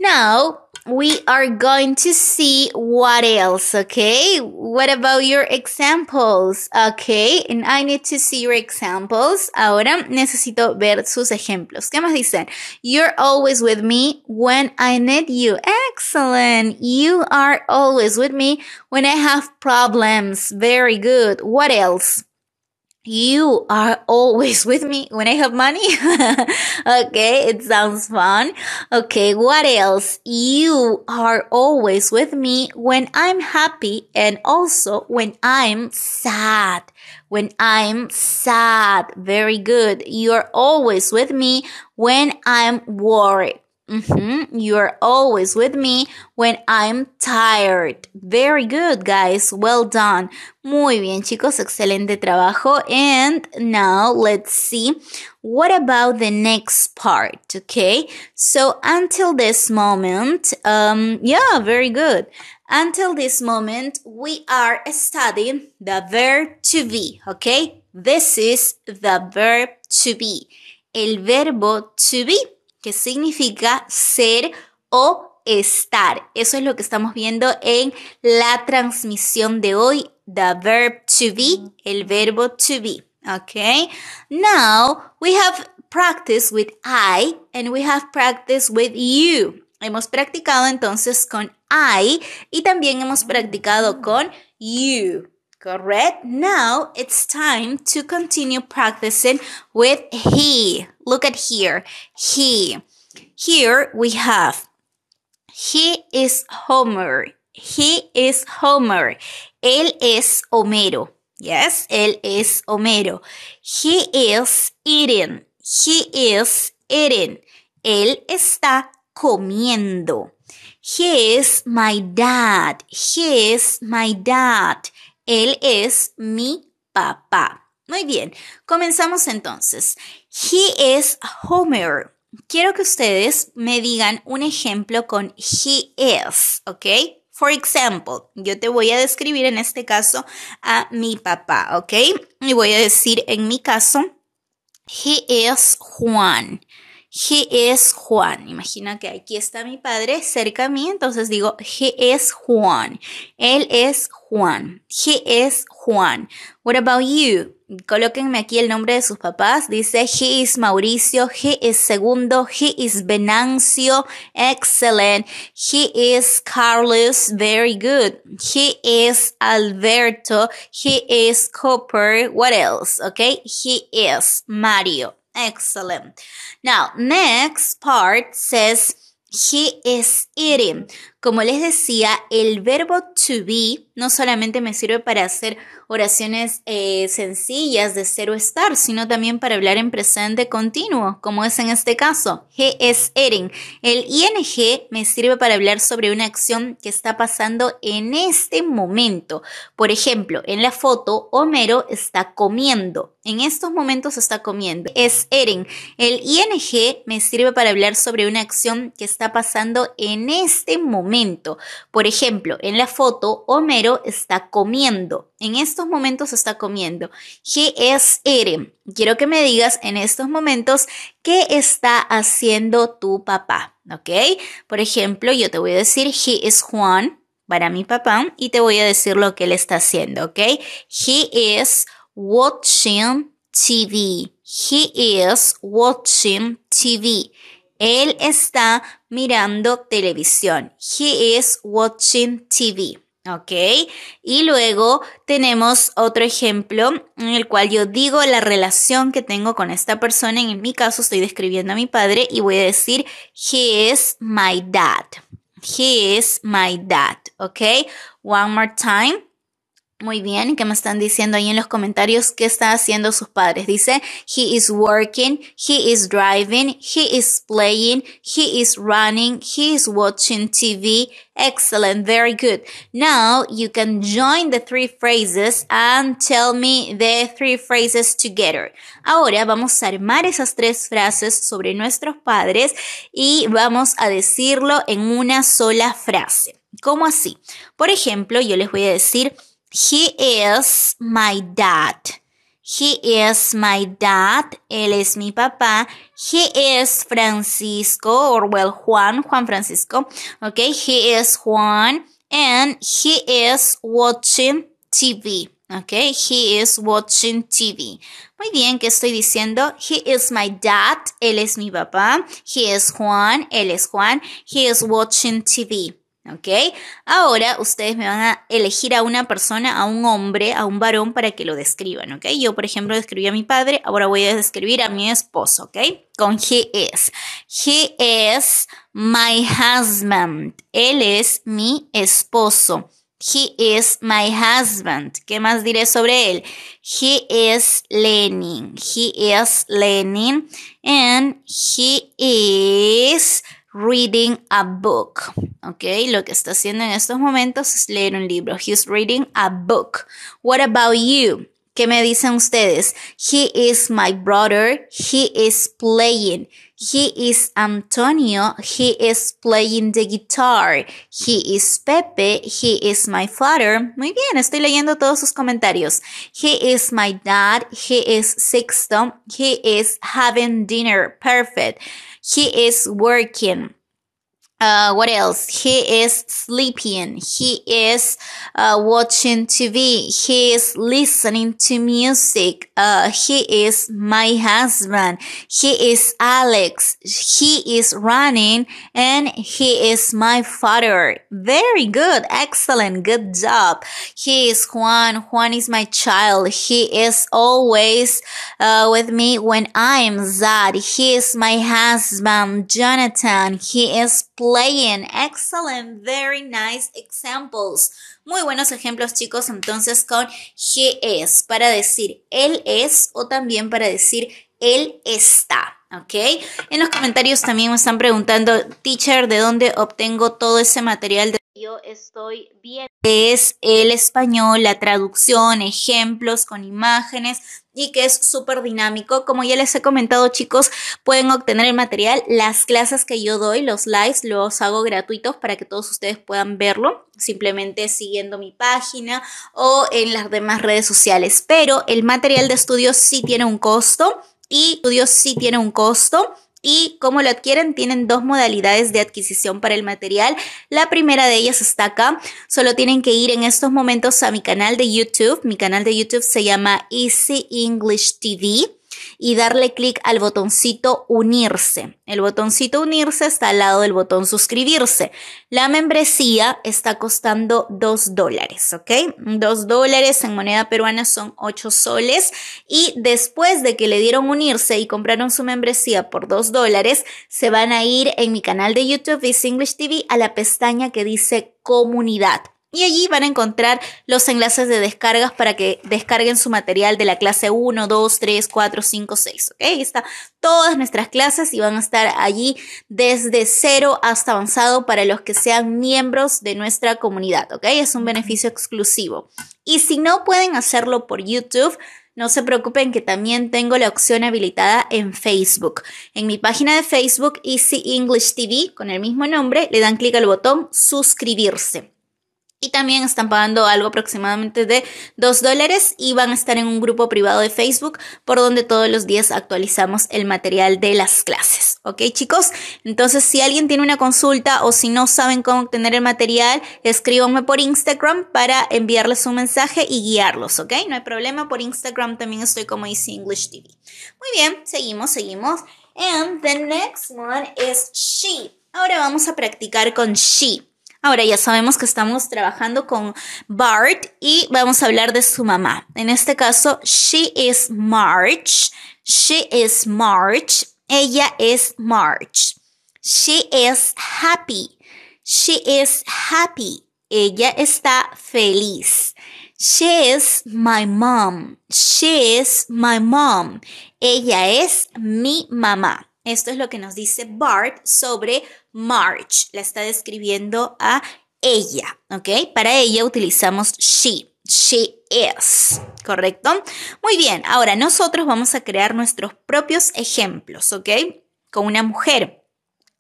[SPEAKER 1] Now, we are going to see what else, okay? What about your examples? Okay, and I need to see your examples. Ahora necesito ver sus ejemplos. ¿Qué más dicen? You're always with me when I need you. Excellent. You are always with me when I have problems. Very good. What else? you are always <laughs> with me when I have money. <laughs> okay, it sounds fun. Okay, what else? You are always with me when I'm happy and also when I'm sad. When I'm sad. Very good. You're always with me when I'm worried. Mm-hmm. You are always with me when I'm tired. Very good, guys. Well done. Muy bien, chicos. Excelente trabajo. And now let's see. What about the next part? Okay. So until this moment, um, yeah, very good. Until this moment, we are studying the verb to be. Okay. This is the verb to be. El verbo to be. que significa ser o estar. Eso es lo que estamos viendo en la transmisión de hoy, the verb to be, el verbo to be. Okay? Now, we have practiced with I and we have practiced with you. Hemos practicado entonces con I y también hemos ah. practicado con you. Correct? Now, it's time to continue practicing with he. Look at here. He. Here we have. He is Homer. He is Homer. Él es Homero. Yes, él es Homero. He is eating. He is eating. Él está comiendo. He is my dad. He is my dad. Él es mi papá. Muy bien, comenzamos entonces. He is Homer. Quiero que ustedes me digan un ejemplo con he is, ¿ok? For example, yo te voy a describir en este caso a mi papá, ¿ok? Y voy a decir en mi caso, he is Juan. He is Juan. Imagina que aquí está mi padre cerca a mí, entonces digo, he is Juan. Él es Juan. He is Juan. What about you? colóquenme aquí el nombre de sus papás. Dice, he is Mauricio, he is Segundo, he is Venancio, excellent. He is Carlos, very good. He is Alberto, he is Copper. What else? Okay, he is Mario, excellent. Now, next part says, he is eating. Como les decía, el verbo to be no solamente me sirve para hacer oraciones eh, sencillas de ser o estar, sino también para hablar en presente continuo, como es en este caso. G es eren. El ing me sirve para hablar sobre una acción que está pasando en este momento. Por ejemplo, en la foto, Homero está comiendo. En estos momentos está comiendo. Es eren. El ing me sirve para hablar sobre una acción que está pasando en este momento. Por ejemplo, en la foto, Homero está comiendo. En estos momentos está comiendo. He is eating. Quiero que me digas en estos momentos qué está haciendo tu papá. ¿Ok? Por ejemplo, yo te voy a decir he is Juan para mi papá y te voy a decir lo que él está haciendo. ¿Ok? He is watching TV. He is watching TV. Él está mirando televisión. He is watching TV. ¿Ok? Y luego tenemos otro ejemplo en el cual yo digo la relación que tengo con esta persona. En mi caso estoy describiendo a mi padre y voy a decir, he is my dad. He is my dad. ¿Ok? One more time. Muy bien, ¿qué me están diciendo ahí en los comentarios? ¿Qué están haciendo sus padres? Dice, he is working, he is driving, he is playing, he is running, he is watching TV. Excellent, very good. Now you can join the three phrases and tell me the three phrases together. Ahora vamos a armar esas tres frases sobre nuestros padres y vamos a decirlo en una sola frase. ¿Cómo así? Por ejemplo, yo les voy a decir, He is my dad. He is my dad. Él es mi papá. He is Francisco or well Juan, Juan Francisco. Okay, he is Juan and he is watching TV. Okay, he is watching TV. Muy bien, ¿qué estoy diciendo? He is my dad. Él es mi papá. He is Juan. Él es Juan. He is watching TV. ¿Ok? Ahora ustedes me van a elegir a una persona, a un hombre, a un varón para que lo describan, ¿ok? Yo, por ejemplo, describí a mi padre, ahora voy a describir a mi esposo, ¿ok? Con he is. He is my husband. Él es mi esposo. He is my husband. ¿Qué más diré sobre él? He is Lenin. He is Lenin. And he is reading a book. Ok, lo que está haciendo en estos momentos es leer un libro. He's reading a book. What about you? ¿Qué me dicen ustedes? He is my brother. He is playing. He is Antonio. He is playing the guitar. He is Pepe. He is my father. Muy bien, estoy leyendo todos sus comentarios. He is my dad. He is Sixto. He is having dinner. Perfect. He is working. Uh, what else? He is sleeping. He is uh, watching TV. He is listening to music. Uh, he is my husband. He is Alex. He is running and he is my father. Very good. Excellent. Good job. He is Juan. Juan is my child. He is always uh, with me when I am sad. He is my husband. Jonathan. He is playing. Excellent, very nice examples. Muy buenos ejemplos, chicos, entonces con he para decir él es o también para decir él está. ¿Ok? En los comentarios también me están preguntando, teacher, ¿de dónde obtengo todo ese material? De yo estoy bien Es el español, la traducción, ejemplos con imágenes y que es súper dinámico. Como ya les he comentado, chicos, pueden obtener el material. Las clases que yo doy, los lives, los hago gratuitos para que todos ustedes puedan verlo, simplemente siguiendo mi página o en las demás redes sociales. Pero el material de estudio sí tiene un costo y estudio sí tiene un costo y cómo lo adquieren. Tienen dos modalidades de adquisición para el material. La primera de ellas está acá. Solo tienen que ir en estos momentos a mi canal de YouTube. Mi canal de YouTube se llama Easy English TV y darle clic al botoncito unirse. El botoncito unirse está al lado del botón suscribirse. La membresía está costando 2 dólares, ¿ok? 2 dólares en moneda peruana son 8 soles y después de que le dieron unirse y compraron su membresía por 2 dólares, se van a ir en mi canal de YouTube Is English TV a la pestaña que dice comunidad. Y allí van a encontrar los enlaces de descargas para que descarguen su material de la clase 1, 2, 3, 4, 5, 6. ¿ok? Ahí está todas nuestras clases y van a estar allí desde cero hasta avanzado para los que sean miembros de nuestra comunidad. ¿ok? Es un beneficio exclusivo. Y si no pueden hacerlo por YouTube, no se preocupen que también tengo la opción habilitada en Facebook. En mi página de Facebook, Easy English TV, con el mismo nombre, le dan clic al botón suscribirse y también están pagando algo aproximadamente de 2 dólares y van a estar en un grupo privado de Facebook por donde todos los días actualizamos el material de las clases. ¿Ok chicos? Entonces si alguien tiene una consulta o si no saben cómo obtener el material, escríbanme por Instagram para enviarles un mensaje y guiarlos. ¿Ok? No hay problema. Por Instagram también estoy como Easy English TV. Muy bien, seguimos, seguimos. And the next one is she. Ahora vamos a practicar con she. Ahora ya sabemos que estamos trabajando con Bart y vamos a hablar de su mamá. En este caso, she is March. She is March. Ella es March. She is happy. She is happy. Ella está feliz. She is my mom. She is my mom. Ella es mi mamá. Esto es lo que nos dice Bart sobre March. La está describiendo a ella, ¿ok? Para ella utilizamos she. She is, ¿correcto? Muy bien, ahora nosotros vamos a crear nuestros propios ejemplos, ¿ok? Con una mujer.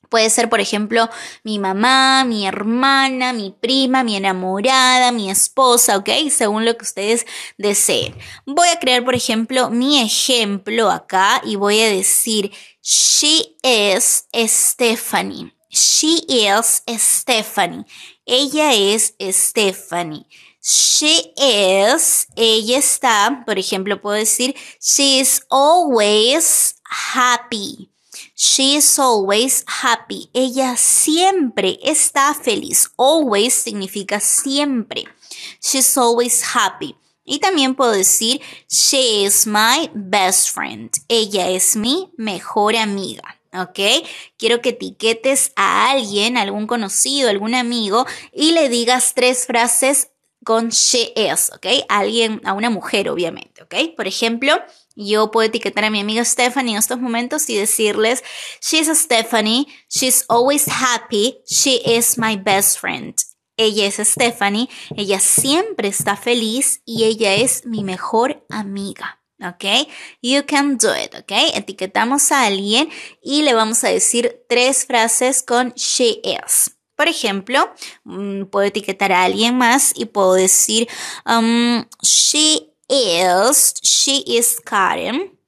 [SPEAKER 1] Puede ser, por ejemplo, mi mamá, mi hermana, mi prima, mi enamorada, mi esposa, ¿ok? Según lo que ustedes deseen. Voy a crear, por ejemplo, mi ejemplo acá y voy a decir, she is Stephanie. She is Stephanie. Ella es Stephanie. She is, ella está, por ejemplo, puedo decir, she is always happy. She is always happy. Ella siempre está feliz. Always significa siempre. She's always happy. Y también puedo decir, she is my best friend. Ella es mi mejor amiga. ¿ok? Quiero que etiquetes a alguien, algún conocido, algún amigo, y le digas tres frases con she is, ¿ok? A alguien, a una mujer, obviamente, ¿ok? Por ejemplo, yo puedo etiquetar a mi amiga Stephanie en estos momentos y decirles, she's Stephanie, she's always happy, she is my best friend. Ella es Stephanie, ella siempre está feliz y ella es mi mejor amiga. ¿ok? You can do it, ¿ok? Etiquetamos a alguien y le vamos a decir tres frases con she is. Por ejemplo, mm, puedo etiquetar a alguien más y puedo decir, um, she is, she is Karen.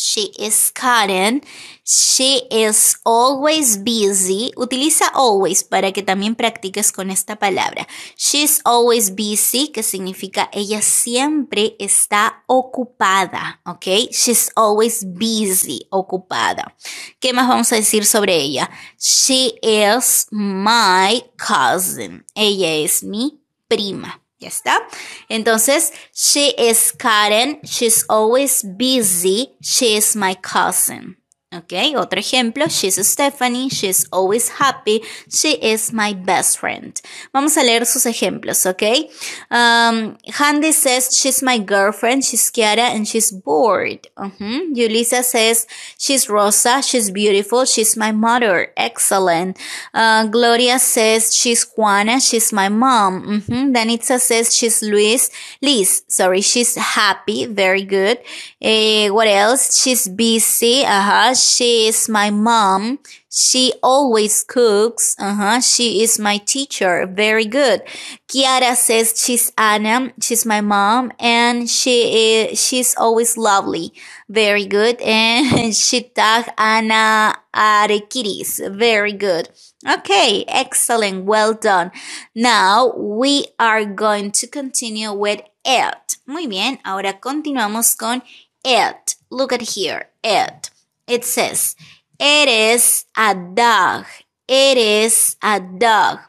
[SPEAKER 1] She is cutting. She is always busy. Utiliza always para que también practiques con esta palabra. She's always busy, que significa ella siempre está ocupada, ¿ok? She's always busy, ocupada. ¿Qué más vamos a decir sobre ella? She is my cousin. Ella es mi prima. ¿Ya está? Entonces, she is Karen, she's always busy, she is my cousin. Ok, otro ejemplo, she's Stephanie, she's always happy, she is my best friend. Vamos a leer sus ejemplos, ok? Um, Handy says, she's my girlfriend, she's Kiara and she's bored. Uh -huh. Yulisa says, she's Rosa, she's beautiful, she's my mother, excellent. Uh, Gloria says, she's Juana, she's my mom. Uh -huh. Danitza says, she's Luis, Liz, sorry, she's happy, very good. Uh, what else? She's busy, Uh -huh she is my mom. She always cooks. Uh huh. She is my teacher. Very good. Kiara says she's Anna. She's my mom and she is, she's always lovely. Very good. <laughs> And she tag Anna arekiris. Very good. Okay. Excellent. Well done. Now we are going to continue with it. Muy bien. Ahora continuamos con it. Look at here. It. It says, eres a dog. Eres a dog.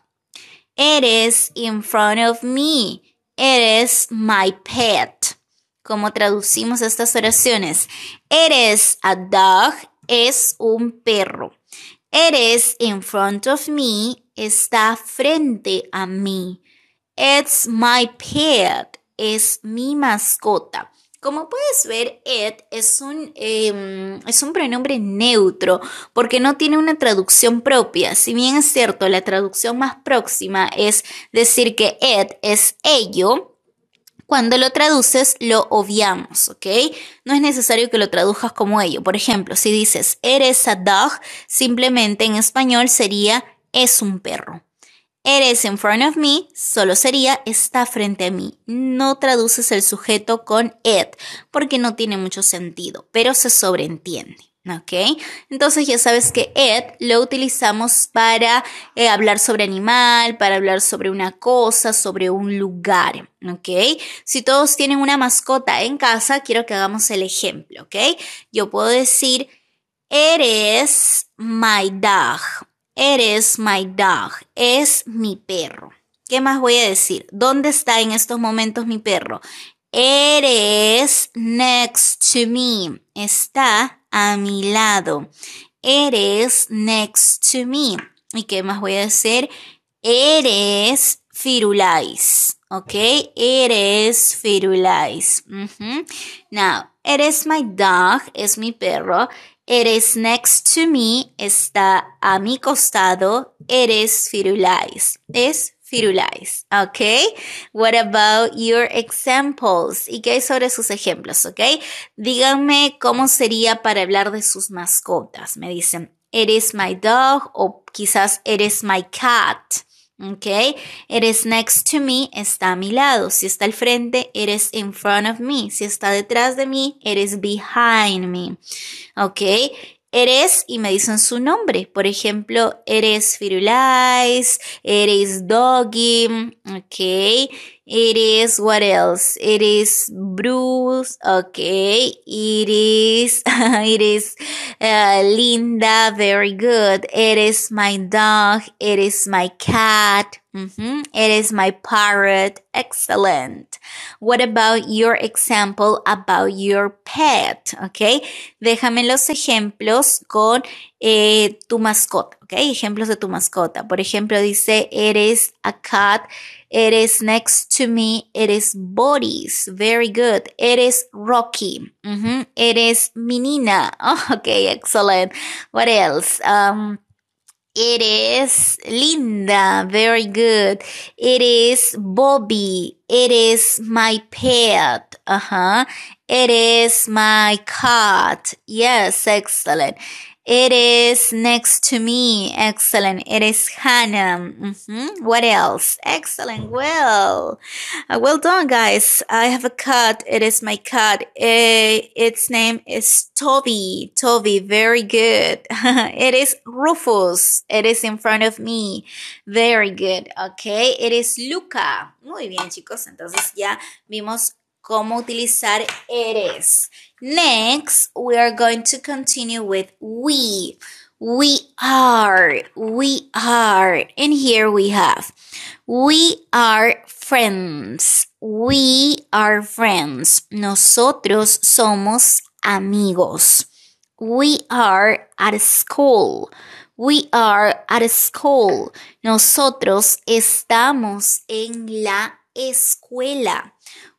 [SPEAKER 1] Eres in front of me. Eres my pet. ¿Cómo traducimos estas oraciones? Eres a dog es un perro. Eres in front of me está frente a mí. It's my pet es mi mascota. Como puedes ver, ed es un, em, es un pronombre neutro porque no tiene una traducción propia. Si bien es cierto, la traducción más próxima es decir que ed es ello, cuando lo traduces lo obviamos, ¿ok? No es necesario que lo tradujas como ello. Por ejemplo, si dices eres a dog, simplemente en español sería es un perro. «Eres in front of me solo sería está frente a mí. No traduces el sujeto con it porque no tiene mucho sentido, pero se sobreentiende. ¿Ok? Entonces ya sabes que it lo utilizamos para eh, hablar sobre animal, para hablar sobre una cosa, sobre un lugar. ¿Ok? Si todos tienen una mascota en casa, quiero que hagamos el ejemplo. ¿Ok? Yo puedo decir, «Eres my dog. Eres my dog. Es mi perro. ¿Qué más voy a decir? ¿Dónde está en estos momentos mi perro? Eres next to me. Está a mi lado. Eres next to me. ¿Y qué más voy a decir? Eres firulais. ¿Ok? Eres firulais. Now, eres my dog. Es mi perro. Eres next to me, está a mi costado. Eres firulais. Es firulais. ¿Ok? What about your examples? ¿Y qué hay sobre sus ejemplos? ¿Ok? Díganme cómo sería para hablar de sus mascotas. Me dicen, eres my dog o quizás eres my cat. ¿Ok? It is next to me, está a mi lado. Si está al frente, it is in front of me. Si está detrás de mí, it is behind me. ¿Ok? Eres y me dicen su nombre. Por ejemplo, eres Firulais, eres Doggy, ¿ok? It is, what else? It is Bruce, okay. It is, <laughs> it is uh, Linda, very good. It is my dog. It is my cat. Mm-hmm. It is my parrot. Excellent. What about your example about your pet? Okay. Déjame los ejemplos con eh, tu mascota. Okay. Ejemplos de tu mascota. Por ejemplo, dice, it is a cat. It is next to me. It is bodies. Very good. It is Rocky. Mm -hmm. It is Menina. Oh, <laughs> okay, excellent. What else? Um, it is Linda. Very good. It is Bobby. It is my pet. Uh huh. It is my cat. Yes, excellent. It is next to me. Excellent. It is Hannah. Mm -hmm. What else? Excellent. Well, uh, well done, guys. I have a cat. It is my cat. It, eh, its name is Toby. Toby. Very good. <laughs> it is Rufus. It is in front of me. Very good. Okay. It is Luca. Muy bien, chicos. Entonces ya vimos cómo utilizar eres. Next, we are going to continue with we. We are, we are. And here we have, we are friends. We are friends. Nosotros somos amigos. We are at school. We are at school. Nosotros estamos en la escuela.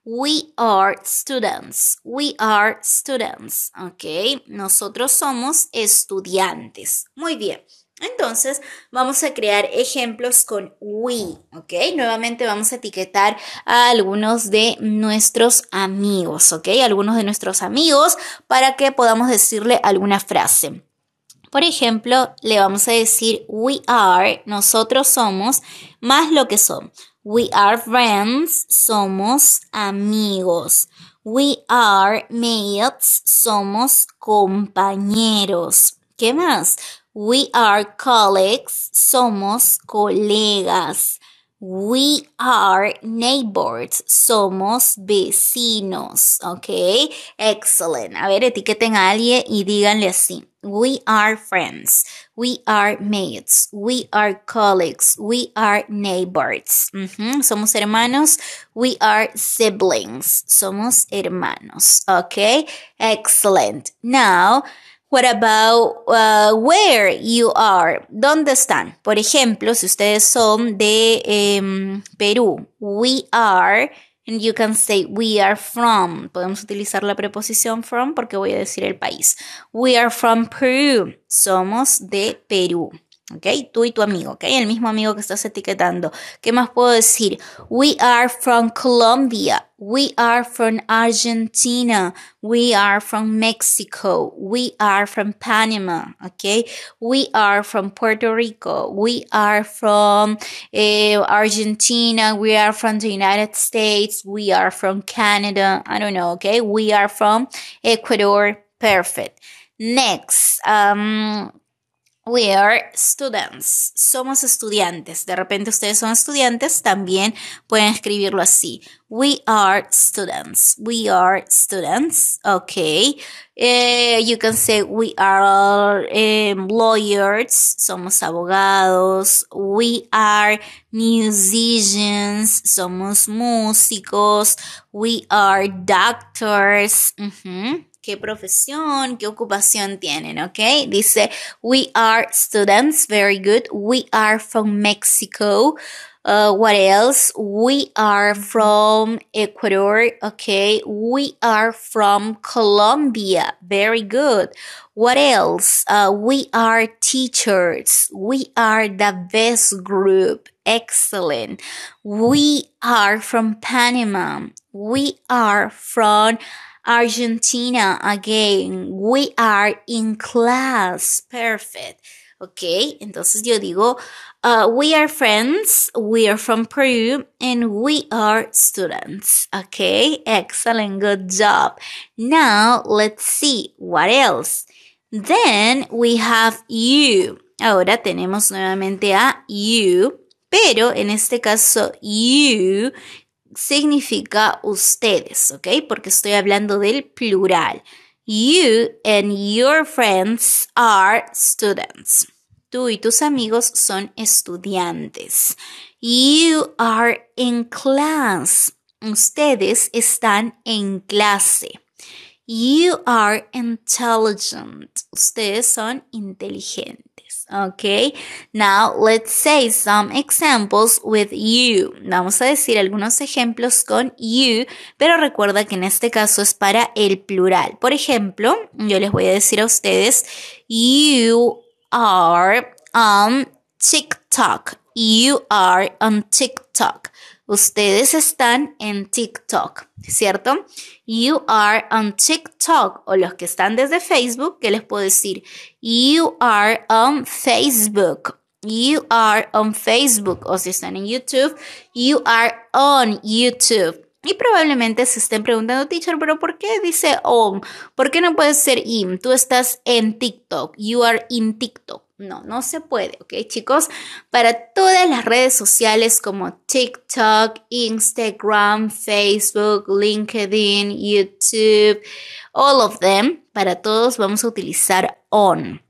[SPEAKER 1] We are students. We are students. ¿Ok? Nosotros somos estudiantes. Muy bien. Entonces, vamos a crear ejemplos con we, ¿ok? Nuevamente vamos a etiquetar a algunos de nuestros amigos, ¿ok? Algunos de nuestros amigos para que podamos decirle alguna frase. Por ejemplo, le vamos a decir we are, nosotros somos, más lo que son. We are friends, somos amigos. We are mates, somos compañeros. ¿Qué más? We are colleagues, somos colegas. We are neighbors, somos vecinos, ¿ok? Excellent. A ver, etiqueten a alguien y díganle así. We are friends. We are mates, we are colleagues, we are neighbors. Somos hermanos, we are siblings. Somos hermanos, okay? Excellent. Now, What about uh, where you are? ¿Dónde están? Por ejemplo, si ustedes son de em, Perú, we are And you can say we are from. Podemos utilizar la preposición from porque voy a decir el país. We are from Peru. Somos de Perú. Okay, Tú y tu amigo, Okay, El mismo amigo que estás etiquetando. ¿Qué más puedo decir? We are from Colombia. We are from Argentina. We are from Mexico. We are from Panama, Okay. We are from Puerto Rico. We are from eh, Argentina. We are from the United States. We are from Canada. I don't know, Okay. We are from Ecuador. Perfect. Next, um, We are students. Somos estudiantes. De repente ustedes son estudiantes, también pueden escribirlo así. We are students. We are students. Okay. Eh, you can say we are em, lawyers. Somos abogados. We are musicians. Somos músicos. We are doctors. qué profesión, qué ocupación tienen, ¿ok? Dice, we are students, very good. We are from Mexico. Uh, what else? We are from Ecuador. Okay. We are from Colombia. Very good. What else? Uh, we are teachers. We are the best group. Excellent. We are from Panama. We are from Argentina again. We are in class. Perfect. Ok, entonces yo digo, uh, we are friends, we are from Peru, and we are students. Ok, excellent, good job. Now, let's see, what else? Then we have you. Ahora tenemos nuevamente a you, pero en este caso you significa ustedes, ¿ok? Porque estoy hablando del plural. You and your friends are students. Tú y tus amigos son estudiantes. You are in class. Ustedes están en clase. You are intelligent. Ustedes son inteligentes. Okay, now let's say some examples with you. Vamos a decir algunos ejemplos con you, pero recuerda que en este caso es para el plural. Por ejemplo, yo les voy a decir a ustedes, you are on TikTok. You are on TikTok. Ustedes están en TikTok, ¿cierto? You are on TikTok. O los que están desde Facebook, ¿qué les puedo decir? You are on Facebook. You are on Facebook. O si están en YouTube, you are on YouTube. Y probablemente se estén preguntando, teacher, pero ¿por qué dice on? ¿Por qué no puede ser in? Tú estás en TikTok. You are in TikTok. No, no se puede, ¿ok chicos? Para todas las redes sociales como TikTok, Instagram, Facebook, LinkedIn, YouTube, all of them, para todos vamos a utilizar on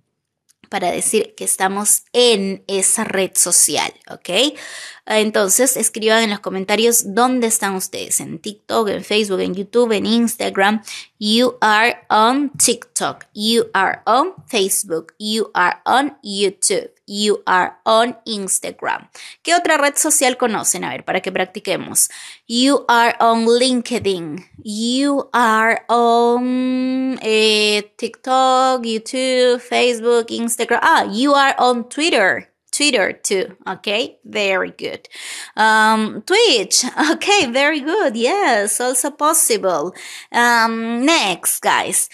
[SPEAKER 1] para decir que estamos en esa red social, ¿ok? Entonces, escriban en los comentarios dónde están ustedes, en TikTok, en Facebook, en YouTube, en Instagram. You are on TikTok, you are on Facebook, you are on YouTube. you are on Instagram. ¿Qué otra red social conocen? A ver, para que practiquemos. You are on LinkedIn. You are on eh, TikTok, YouTube, Facebook, Instagram. Ah, you are on Twitter. Twitter too. Okay, very good. Um, Twitch. <laughs> Okay, very good. Yes, also possible. Um, next, guys.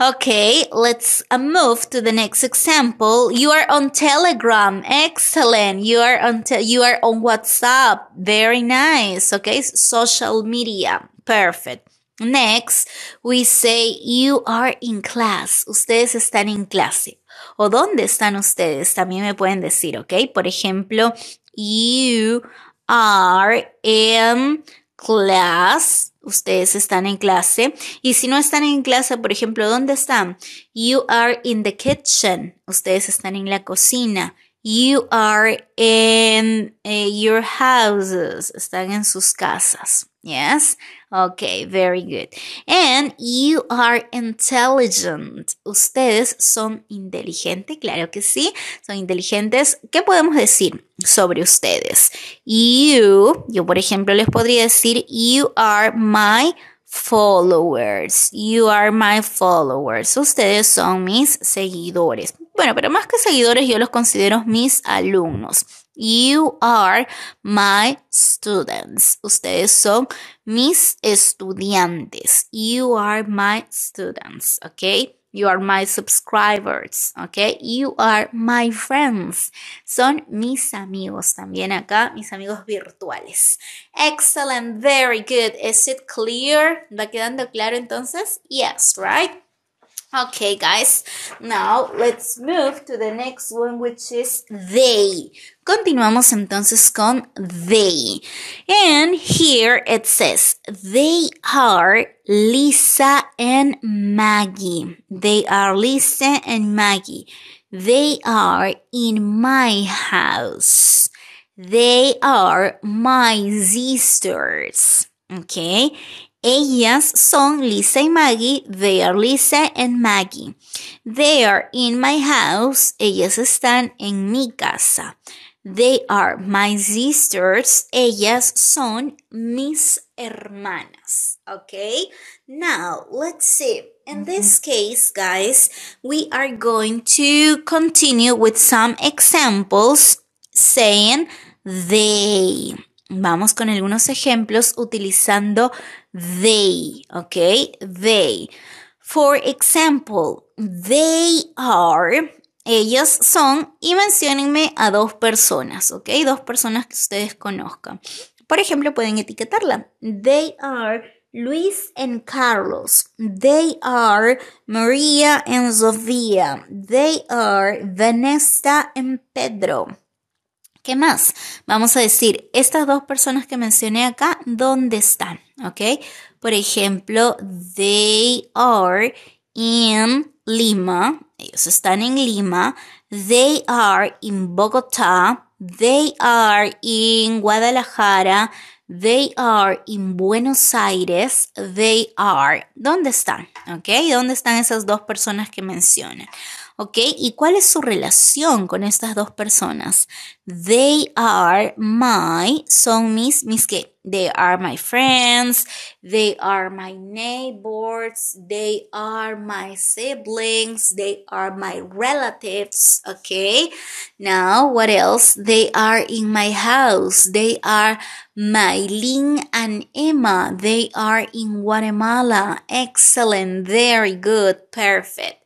[SPEAKER 1] Okay, let's uh, move to the next example. You are on Telegram. Excellent. You are on, you are on WhatsApp. Very nice. Okay. Social media. Perfect. Next, we say you are in class. Ustedes están en clase. ¿O dónde están ustedes? También me pueden decir, ¿ok? Por ejemplo, you are in class ustedes están en clase. Y si no están en clase, por ejemplo, ¿dónde están? You are in the kitchen. Ustedes están en la cocina. You are in eh, your houses. Están en sus casas. Yes? Okay, very good. And you are intelligent. Ustedes son inteligentes, claro que sí, son inteligentes. ¿Qué podemos decir sobre ustedes? You, yo por ejemplo les podría decir, you are my followers. You are my followers. Ustedes son mis seguidores. Bueno, pero más que seguidores, yo los considero mis alumnos. You are my students. Ustedes son mis estudiantes. You are my students, okay? You are my subscribers, okay? You are my friends. Son mis amigos también acá, mis amigos virtuales. Excellent, very good. Is it clear? ¿Va quedando claro entonces? Yes, right? Okay, guys, now let's move to the next one, which is they. Continuamos entonces con they. And here it says, they are Lisa and Maggie. They are Lisa and Maggie. They are in my house. They are my sisters. Okay. Ellas son Lisa y Maggie. They are Lisa and Maggie. They are in my house. Ellas están en mi casa. They are my sisters. Ellas son mis hermanas. Okay. Now let's see. In mm-hmm. this case, guys, we are going to continue with some examples saying they. Vamos con algunos ejemplos utilizando they, ¿ok? They. For example, they are, ellos son, y menciónenme a dos personas, ¿ok? Dos personas que ustedes conozcan. Por ejemplo, pueden etiquetarla. They are Luis and Carlos. They are Maria and Zofia. They are Vanessa and Pedro. ¿Qué más? Vamos a decir, estas dos personas que mencioné acá, ¿dónde están? ¿Ok? Por ejemplo, they are in Lima. Ellos están en Lima. They are in Bogotá. They are in Guadalajara. They are in Buenos Aires. They are. ¿Dónde están? ¿Ok? ¿Dónde están esas dos personas que mencioné? ¿ok? ¿Y cuál es su relación con estas dos personas? They are my, son mis, mis que, They are my friends, they are my neighbors, they are my siblings, they are my relatives, okay? Now, what else? They are in my house, they are my Ling and Emma, they are in Guatemala. Excellent, very good, perfect.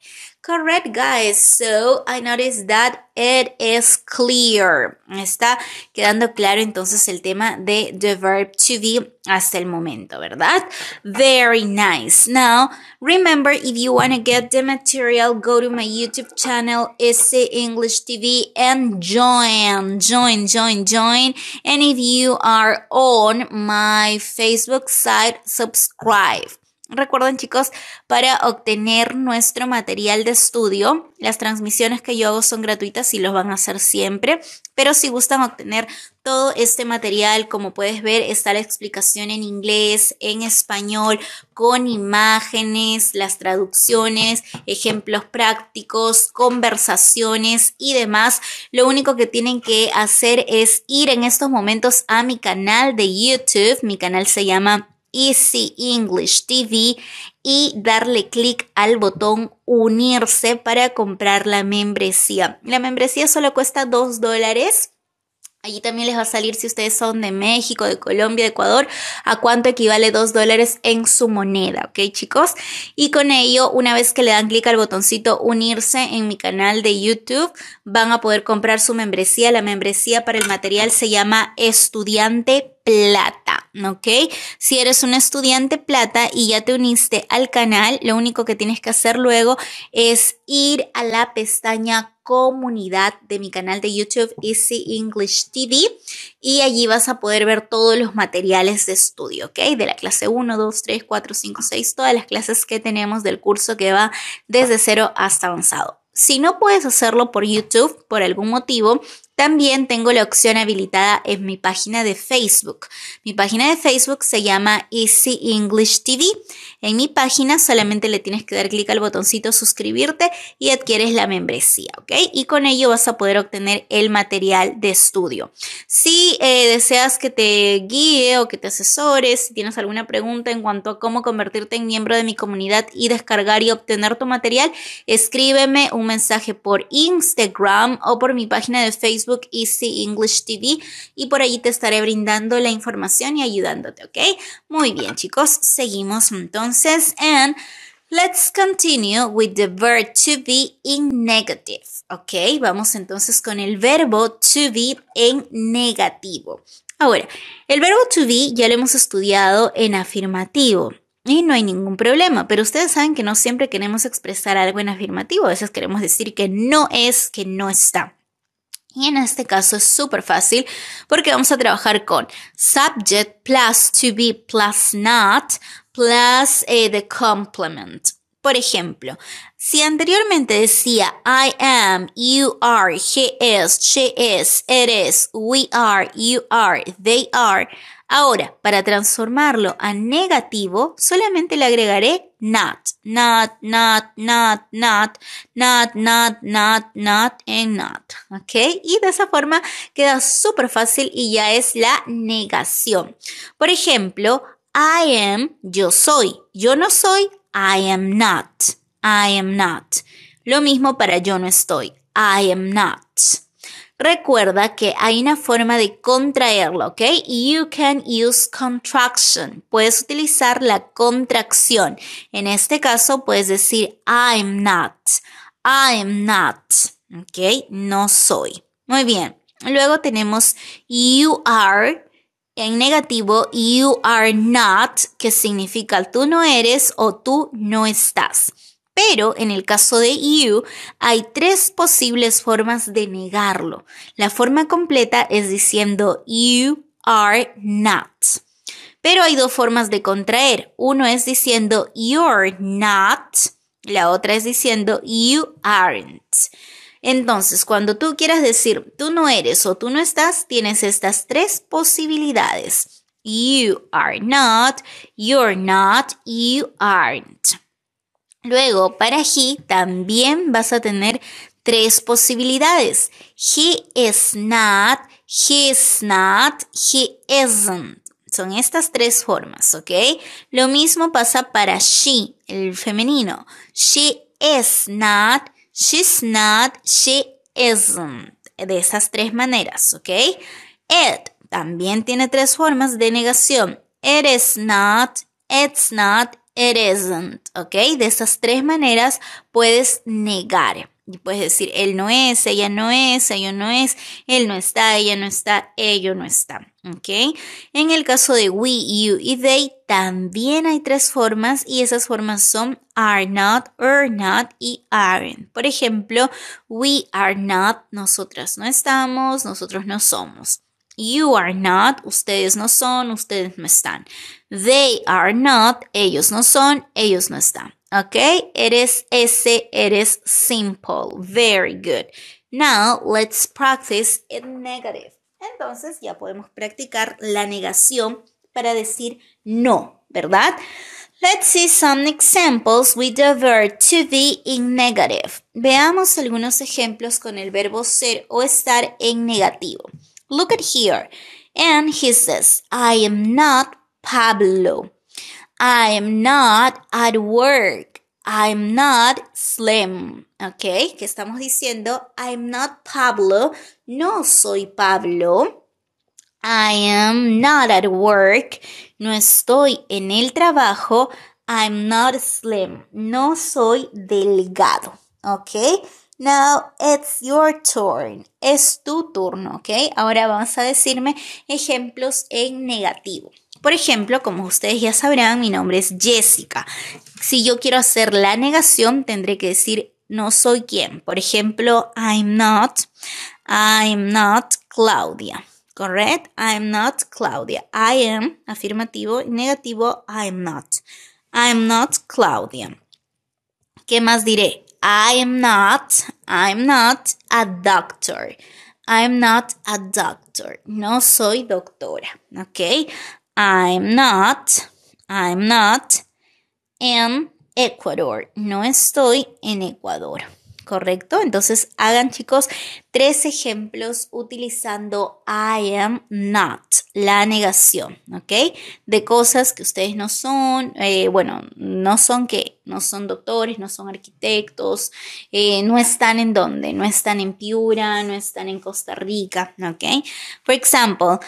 [SPEAKER 1] correct, guys. So I noticed that it is clear. Está quedando claro entonces el tema de the verb to be hasta el momento, ¿verdad? Very nice. Now, remember, if you want to get the material, go to my YouTube channel, SC English TV, and join, join, join, join. And if you are on my Facebook site, subscribe. Recuerden chicos, para obtener nuestro material de estudio, las transmisiones que yo hago son gratuitas y los van a hacer siempre, pero si gustan obtener todo este material, como puedes ver, está la explicación en inglés, en español, con imágenes, las traducciones, ejemplos prácticos, conversaciones y demás. Lo único que tienen que hacer es ir en estos momentos a mi canal de YouTube, mi canal se llama Easy English TV y darle clic al botón unirse para comprar la membresía. La membresía solo cuesta 2 dólares. Allí también les va a salir si ustedes son de México, de Colombia, de Ecuador, a cuánto equivale 2 dólares en su moneda, ¿ok chicos? Y con ello, una vez que le dan clic al botoncito unirse en mi canal de YouTube, van a poder comprar su membresía. La membresía para el material se llama Estudiante plata, ¿ok? Si eres un estudiante plata y ya te uniste al canal, lo único que tienes que hacer luego es ir a la pestaña comunidad de mi canal de YouTube Easy English TV y allí vas a poder ver todos los materiales de estudio, ¿ok? De la clase 1, 2, 3, 4, 5, 6, todas las clases que tenemos del curso que va desde cero hasta avanzado. Si no puedes hacerlo por YouTube por algún motivo, también tengo la opción habilitada en mi página de Facebook. Mi página de Facebook se llama Easy English TV. En mi página solamente le tienes que dar clic al botoncito suscribirte y adquieres la membresía, ¿ok? Y con ello vas a poder obtener el material de estudio. Si eh, deseas que te guíe o que te asesores, si tienes alguna pregunta en cuanto a cómo convertirte en miembro de mi comunidad y descargar y obtener tu material, escríbeme un mensaje por Instagram o por mi página de Facebook Easy English TV y por allí te estaré brindando la información y ayudándote, ¿ok? Muy bien, chicos, seguimos entonces and Let's continue with the verb to be in negative. Ok, vamos entonces con el verbo to be en negativo. Ahora, el verbo to be ya lo hemos estudiado en afirmativo y no hay ningún problema, pero ustedes saben que no siempre queremos expresar algo en afirmativo, a veces queremos decir que no es, que no está. Y en este caso es súper fácil porque vamos a trabajar con subject plus to be plus not plus eh, the complement. Por ejemplo, si anteriormente decía I am, you are, he is, she is, it is, we are, you are, they are, Ahora, para transformarlo a negativo, solamente le agregaré not, not, not, not, not, not, not, not, not, and not. ¿Ok? Y de esa forma queda súper fácil y ya es la negación. Por ejemplo, I am, yo soy. Yo no soy, I am not. I am not. Lo mismo para yo no estoy. I am not. Recuerda que hay una forma de contraerlo, ¿ok? You can use contraction. Puedes utilizar la contracción. En este caso puedes decir I'm not, I'm not, ¿ok? No soy. Muy bien. Luego tenemos you are, en negativo, you are not, que significa tú no eres o tú no estás. Pero en el caso de you, hay tres posibles formas de negarlo. La forma completa es diciendo you are not. Pero hay dos formas de contraer. Uno es diciendo you're not, la otra es diciendo you aren't. Entonces, cuando tú quieras decir tú no eres o tú no estás, tienes estas tres posibilidades. You are not, you're not, you aren't. Luego, para he también vas a tener tres posibilidades. He is not, he is not, he isn't. Son estas tres formas, ¿ok? Lo mismo pasa para she, el femenino. She is not, she's not, she isn't. De esas tres maneras, ¿ok? It también tiene tres formas de negación. It is not, it's not, it isn't, ¿ok? De esas tres maneras puedes negar. Y puedes decir, él no es, ella no es, ello no es, él no está, ella no está, ello no está. ¿Ok? En el caso de we, you y they, también hay tres formas y esas formas son are not, are not y aren't. Por ejemplo, we are not, nosotras no estamos, nosotros no somos. You are not, ustedes no son, ustedes no están. They are not, ellos no son, ellos no están. ¿Ok? Eres ese, eres simple. Very good. Now let's practice in negative. Entonces ya podemos practicar la negación para decir no, ¿verdad? Let's see some examples with the verb to be in negative. Veamos algunos ejemplos con el verbo ser o estar en negativo. Look at here. And he says, I am not Pablo. I am not at work. I'm not slim. ¿Ok? ¿Qué estamos diciendo? I'm not Pablo. No soy Pablo. I am not at work. No estoy en el trabajo. I'm not slim. No soy delgado. ¿Ok? Now it's your turn. Es tu turno. ¿Ok? Ahora vamos a decirme ejemplos en negativo. Por ejemplo, como ustedes ya sabrán, mi nombre es Jessica. Si yo quiero hacer la negación, tendré que decir no soy quién. Por ejemplo, I'm not, I'm not Claudia. Correct? I'm not Claudia. I am, afirmativo, negativo, I'm not. I'm not Claudia. ¿Qué más diré? I'm not, I'm not a doctor. I'm not a doctor. No soy doctora. ¿Ok? I'm not, I'm not in Ecuador. No estoy en Ecuador. ¿Correcto? Entonces hagan chicos tres ejemplos utilizando I am not, la negación, ¿ok? De cosas que ustedes no son, eh, bueno, no son qué, no son doctores, no son arquitectos, eh, no están en donde, no están en Piura, no están en Costa Rica, ¿ok? Por ejemplo...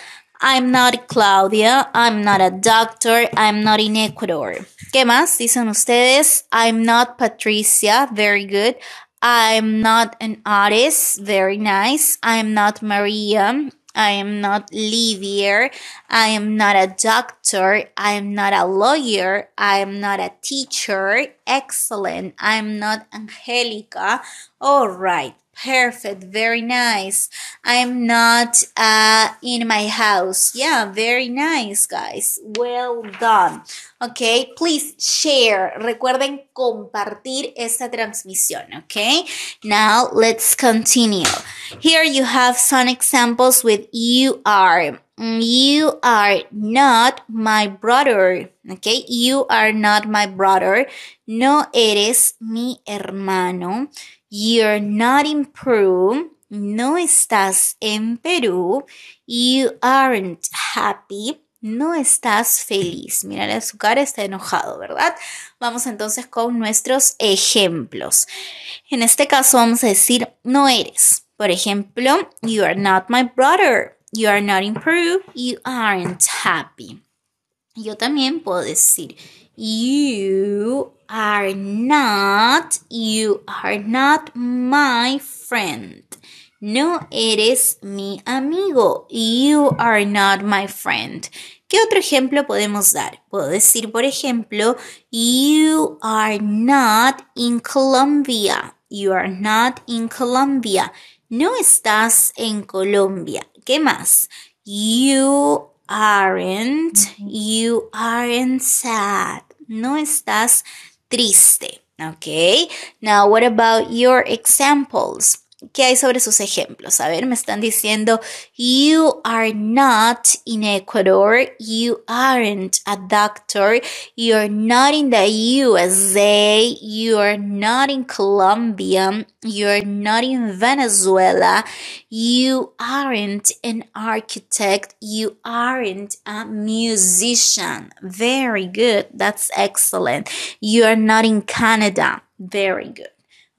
[SPEAKER 1] I'm not Claudia, I'm not a doctor, I'm not in Ecuador. ¿Qué más dicen ustedes? I'm not Patricia, very good. I'm not an artist, very nice. I'm not Maria, I am not Livier. I am not a doctor. I am not a lawyer. I am not a teacher. Excellent. I am not Angelica. All right perfect very nice i'm not uh, in my house yeah very nice guys well done ok please share recuerden compartir esta transmisión ok now let's continue here you have some examples with you are mm, you are not my brother ok you are not my brother no eres mi hermano You're not in Peru. No estás en Perú. You aren't happy. No estás feliz. Mira, su cara, está enojado, ¿verdad? Vamos entonces con nuestros ejemplos. En este caso vamos a decir no eres. Por ejemplo, you are not my brother. You are not in Peru. You aren't happy. Yo también puedo decir You are not, you are not my friend. No eres mi amigo. You are not my friend. ¿Qué otro ejemplo podemos dar? Puedo decir, por ejemplo, You are not in Colombia. You are not in Colombia. No estás en Colombia. ¿Qué más? You aren't, you aren't sad. No estás triste. Okay. Now, what about your examples? ¿Qué hay sobre sus ejemplos? A ver, me están diciendo, you are not in Ecuador, you aren't a doctor, you're not in the USA, you're not in Colombia, you're not in Venezuela, you aren't an architect, you aren't a musician. Very good, that's excellent. You are not in Canada. Very good.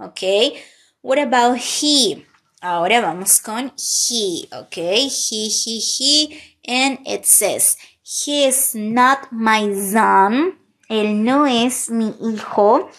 [SPEAKER 1] Okay. What about he? Ahora vamos con he, okay? He, he, he. And it says, he is not my son. Él no es mi hijo.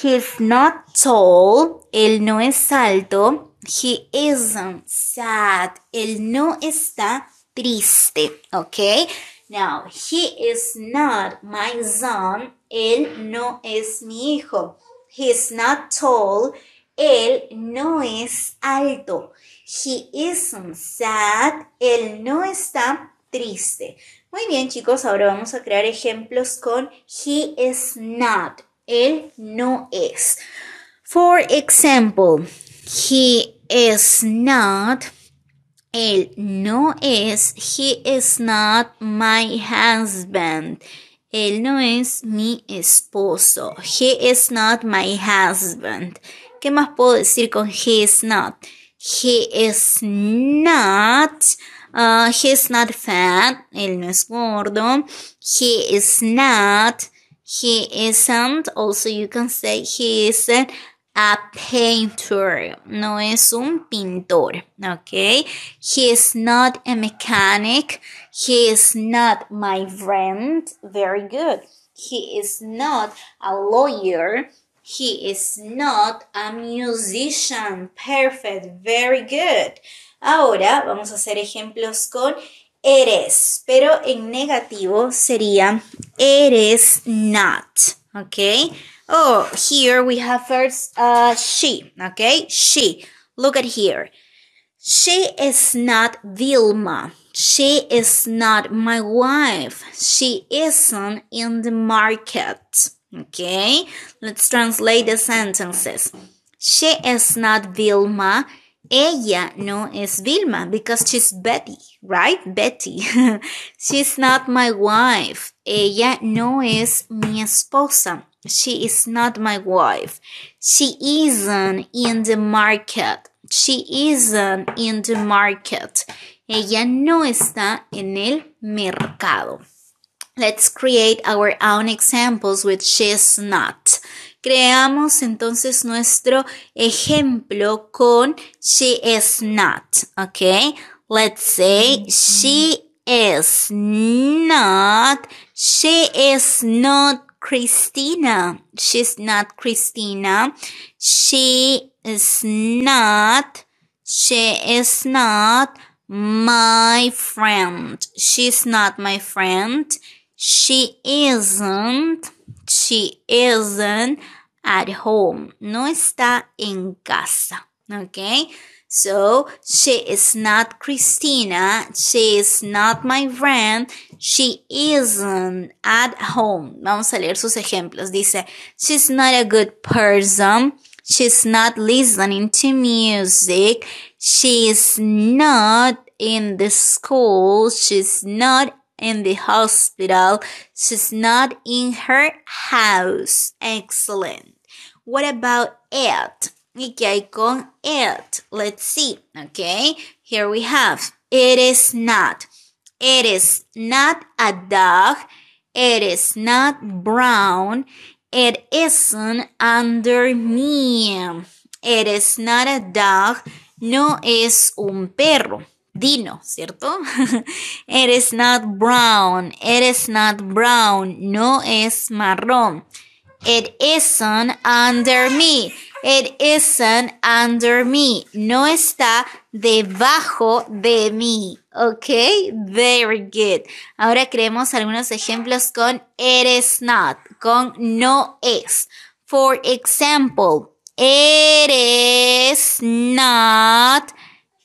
[SPEAKER 1] He is not tall. Él no es alto. He isn't sad. Él no está triste, okay? Now, he is not my son. Él no es mi hijo. He is not tall. Él no es alto. He isn't sad. Él no está triste. Muy bien, chicos, ahora vamos a crear ejemplos con he is not. Él no es. For example, he is not. Él no es. He is not my husband. Él no es mi esposo. He is not my husband. ¿Qué más puedo decir con he is not? He is not. Uh, he is not fat. Él no es gordo. He is not. He isn't. Also, you can say he isn't a painter. No es un pintor. Ok. He is not a mechanic. He is not my friend. Very good. He is not a lawyer. He is not a musician. Perfect. Very good. Ahora vamos a hacer ejemplos con eres, pero en negativo sería eres not. Okay. Oh, here we have first uh, she. Okay. She. Look at here. She is not Vilma. She is not my wife. She isn't in the market. Okay, let's translate the sentences. She is not Vilma. Ella no es Vilma because she's Betty, right? Betty. <laughs> she's not my wife. Ella no es mi esposa. She is not my wife. She isn't in the market. She isn't in the market. Ella no está en el mercado. Let's create our own examples with is not. Creamos entonces nuestro ejemplo con she is not, okay? Let's say she is not, she is not Christina. She's not Christina. She is not, she is not my friend. She's not my friend. She isn't. She isn't at home. No está en casa. Okay? So she is not Christina. She is not my friend. She isn't at home. Vamos a leer sus ejemplos. Dice, she's not a good person. She's not listening to music. She's not in the school. She's not in the hospital. She's not in her house. Excellent. What about it? Okay, con it. Let's see. Okay, here we have it is not. It is not a dog. It is not brown. It isn't under me. It is not a dog. No es un perro. Dino, ¿cierto? It is <laughs> not brown. It is not brown. No es marrón. It isn't under me. It isn't under me. No está debajo de mí. Ok, very good. Ahora creemos algunos ejemplos con it is not, con no es. For example, it is not,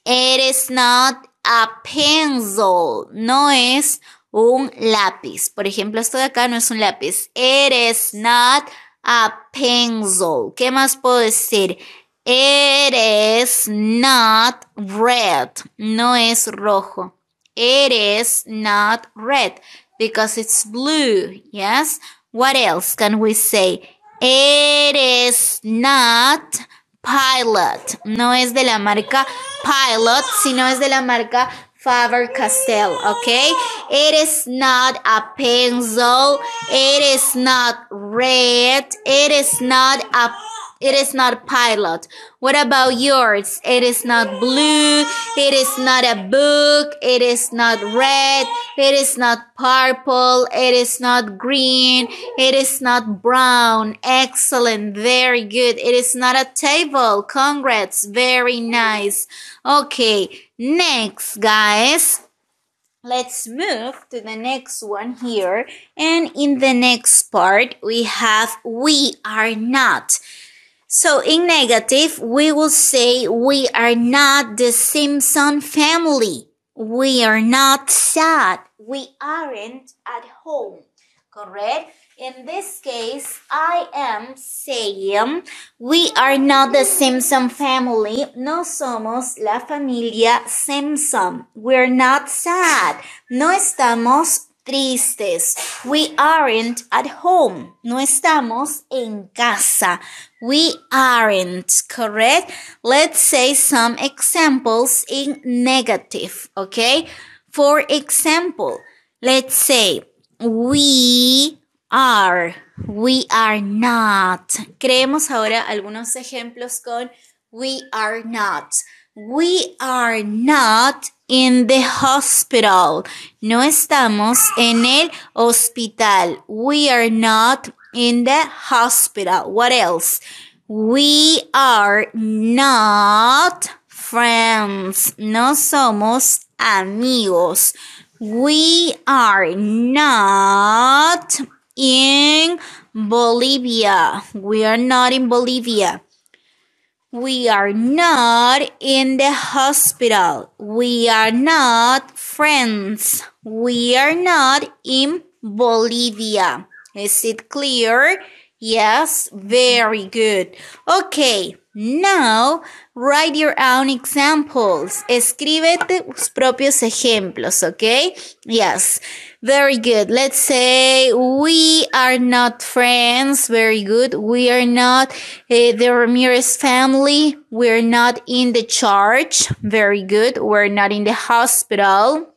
[SPEAKER 1] it is not a pencil, no es un lápiz. Por ejemplo, esto de acá no es un lápiz. It is not a pencil. ¿Qué más puedo decir? It is not red. No es rojo. It is not red because it's blue. Yes? What else can we say? It is not Pilot. No es de la marca Pilot, sino es de la marca Faber Castell, ¿ok? It is not a pencil. It is not red. It is not a It is not pilot. What about yours? It is not blue. It is not a book. It is not red. It is not purple. It is not green. It is not brown. Excellent. Very good. It is not a table. Congrats. Very nice. Okay. Next, guys. Let's move to the next one here. And in the next part, we have we are not. So in negative, we will say we are not the Simpson family. We are not sad. We aren't at home. Correct? In this case, I am saying we are not the Simpson family. No somos la familia Simpson. We're not sad. No estamos tristes. We aren't at home. No estamos en casa. We aren't, correct? Let's say some examples in negative, okay? For example, let's say we are, we are not. Creemos ahora algunos ejemplos con we are not. We are not in the hospital. No estamos en el hospital. We are not in the hospital. What else? We are not friends. No somos amigos. We are not in Bolivia. We are not in Bolivia. We are not in the hospital. We are not friends. We are not in Bolivia. Is it clear? Yes, very good. Okay, now write your own examples. Escribe tus propios ejemplos, okay? Yes, very good. Let's say we are not friends. Very good. We are not uh, the Ramirez family. We're not in the church. Very good. We're not in the hospital.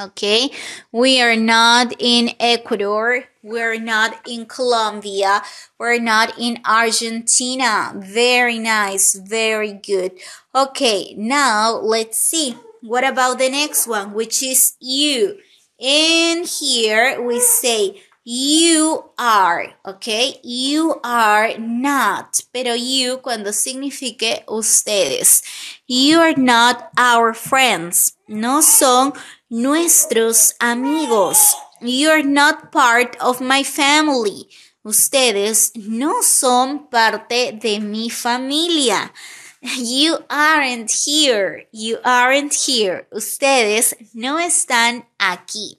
[SPEAKER 1] Okay, we are not in Ecuador, we're not in Colombia, we're not in Argentina. Very nice, very good. Okay, now let's see. What about the next one, which is you? And here we say you are, okay? You are not, pero you cuando signifique ustedes. You are not our friends. No son Nuestros amigos. You are not part of my family. Ustedes no son parte de mi familia. You aren't here. You aren't here. Ustedes no están aquí.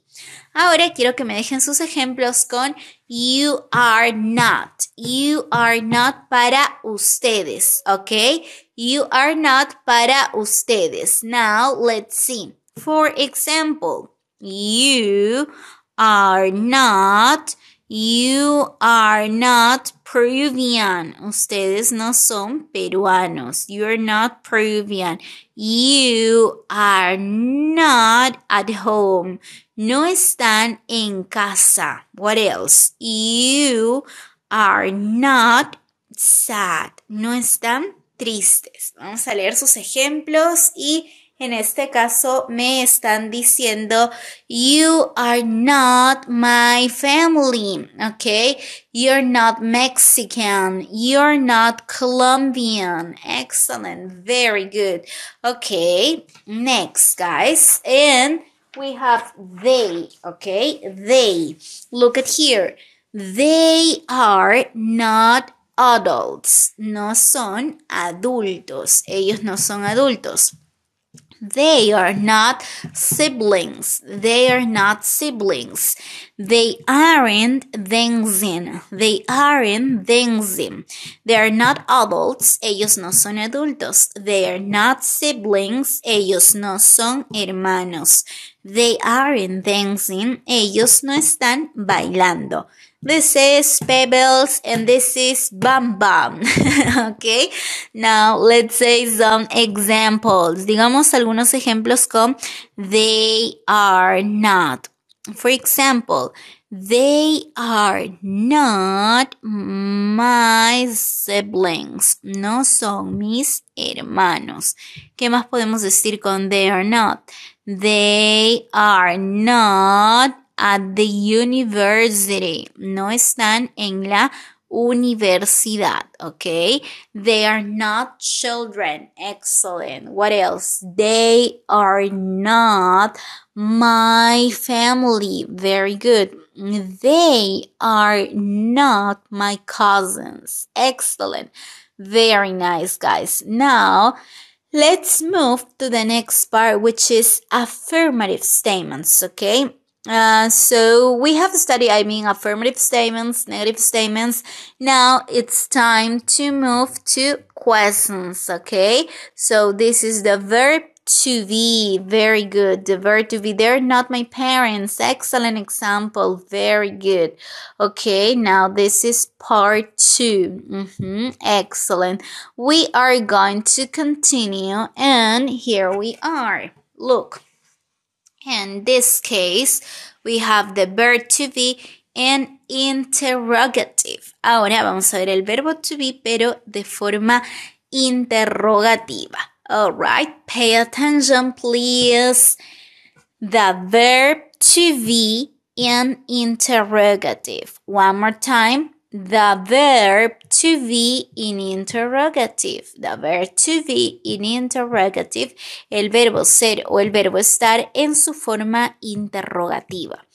[SPEAKER 1] Ahora quiero que me dejen sus ejemplos con you are not. You are not para ustedes, ¿ok? You are not para ustedes. Now, let's see. For example, you are not, you are not Peruvian. Ustedes no son peruanos. You are not Peruvian. You are not at home. No están en casa. What else? You are not sad. No están tristes. Vamos a leer sus ejemplos y en este caso me están diciendo, you are not my family, okay? You're not Mexican. You're not Colombian. Excellent. Very good. Okay. Next, guys. And we have they, okay? They. Look at here. They are not adults. No son adultos. Ellos no son adultos. They are not siblings. They are not siblings. They aren't dancing. They aren't dancing. They are not adults. Ellos no son adultos. They are not siblings. Ellos no son hermanos. They aren't dancing. Ellos no están bailando. This is Pebbles and this is Bam Bam. <laughs> okay, now let's say some examples. Digamos algunos ejemplos con they are not. For example, they are not my siblings. No son mis hermanos. ¿Qué más podemos decir con they are not? They are not at the university. No están en la universidad, okay? They are not children. Excellent. What else? They are not my family. Very good. They are not my cousins. Excellent. Very nice, guys. Now, let's move to the next part, which is affirmative statements, okay? Uh, so we have studied, I mean, affirmative statements, negative statements. Now it's time to move to questions. Okay. So this is the verb to be. Very good. The verb to be. They're not my parents. Excellent example. Very good. Okay. Now this is part 2 Mm-hmm. Excellent. We are going to continue and here we are. Look. In this case, we have the verb to be and interrogative. Ahora vamos a ver el verbo to be, pero de forma interrogativa. Alright, pay attention please. The verb to be and interrogative. One more time the verb to be in interrogative. The verb to be in interrogative. El verbo ser o el verbo estar en su forma interrogativa.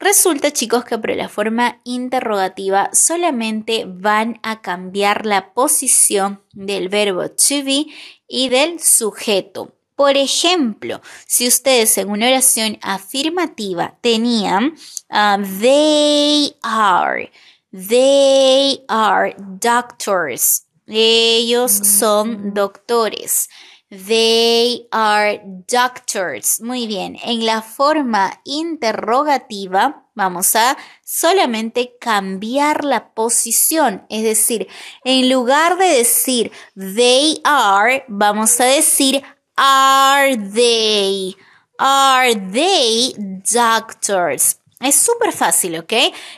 [SPEAKER 1] Resulta, chicos, que por la forma interrogativa solamente van a cambiar la posición del verbo to be y del sujeto. Por ejemplo, si ustedes en una oración afirmativa tenían uh, they are They are doctors. Ellos mm. son doctores. They are doctors. Muy bien, en la forma interrogativa vamos a solamente cambiar la posición. Es decir, en lugar de decir they are, vamos a decir are they. Are they doctors? Es súper fácil, ¿ok?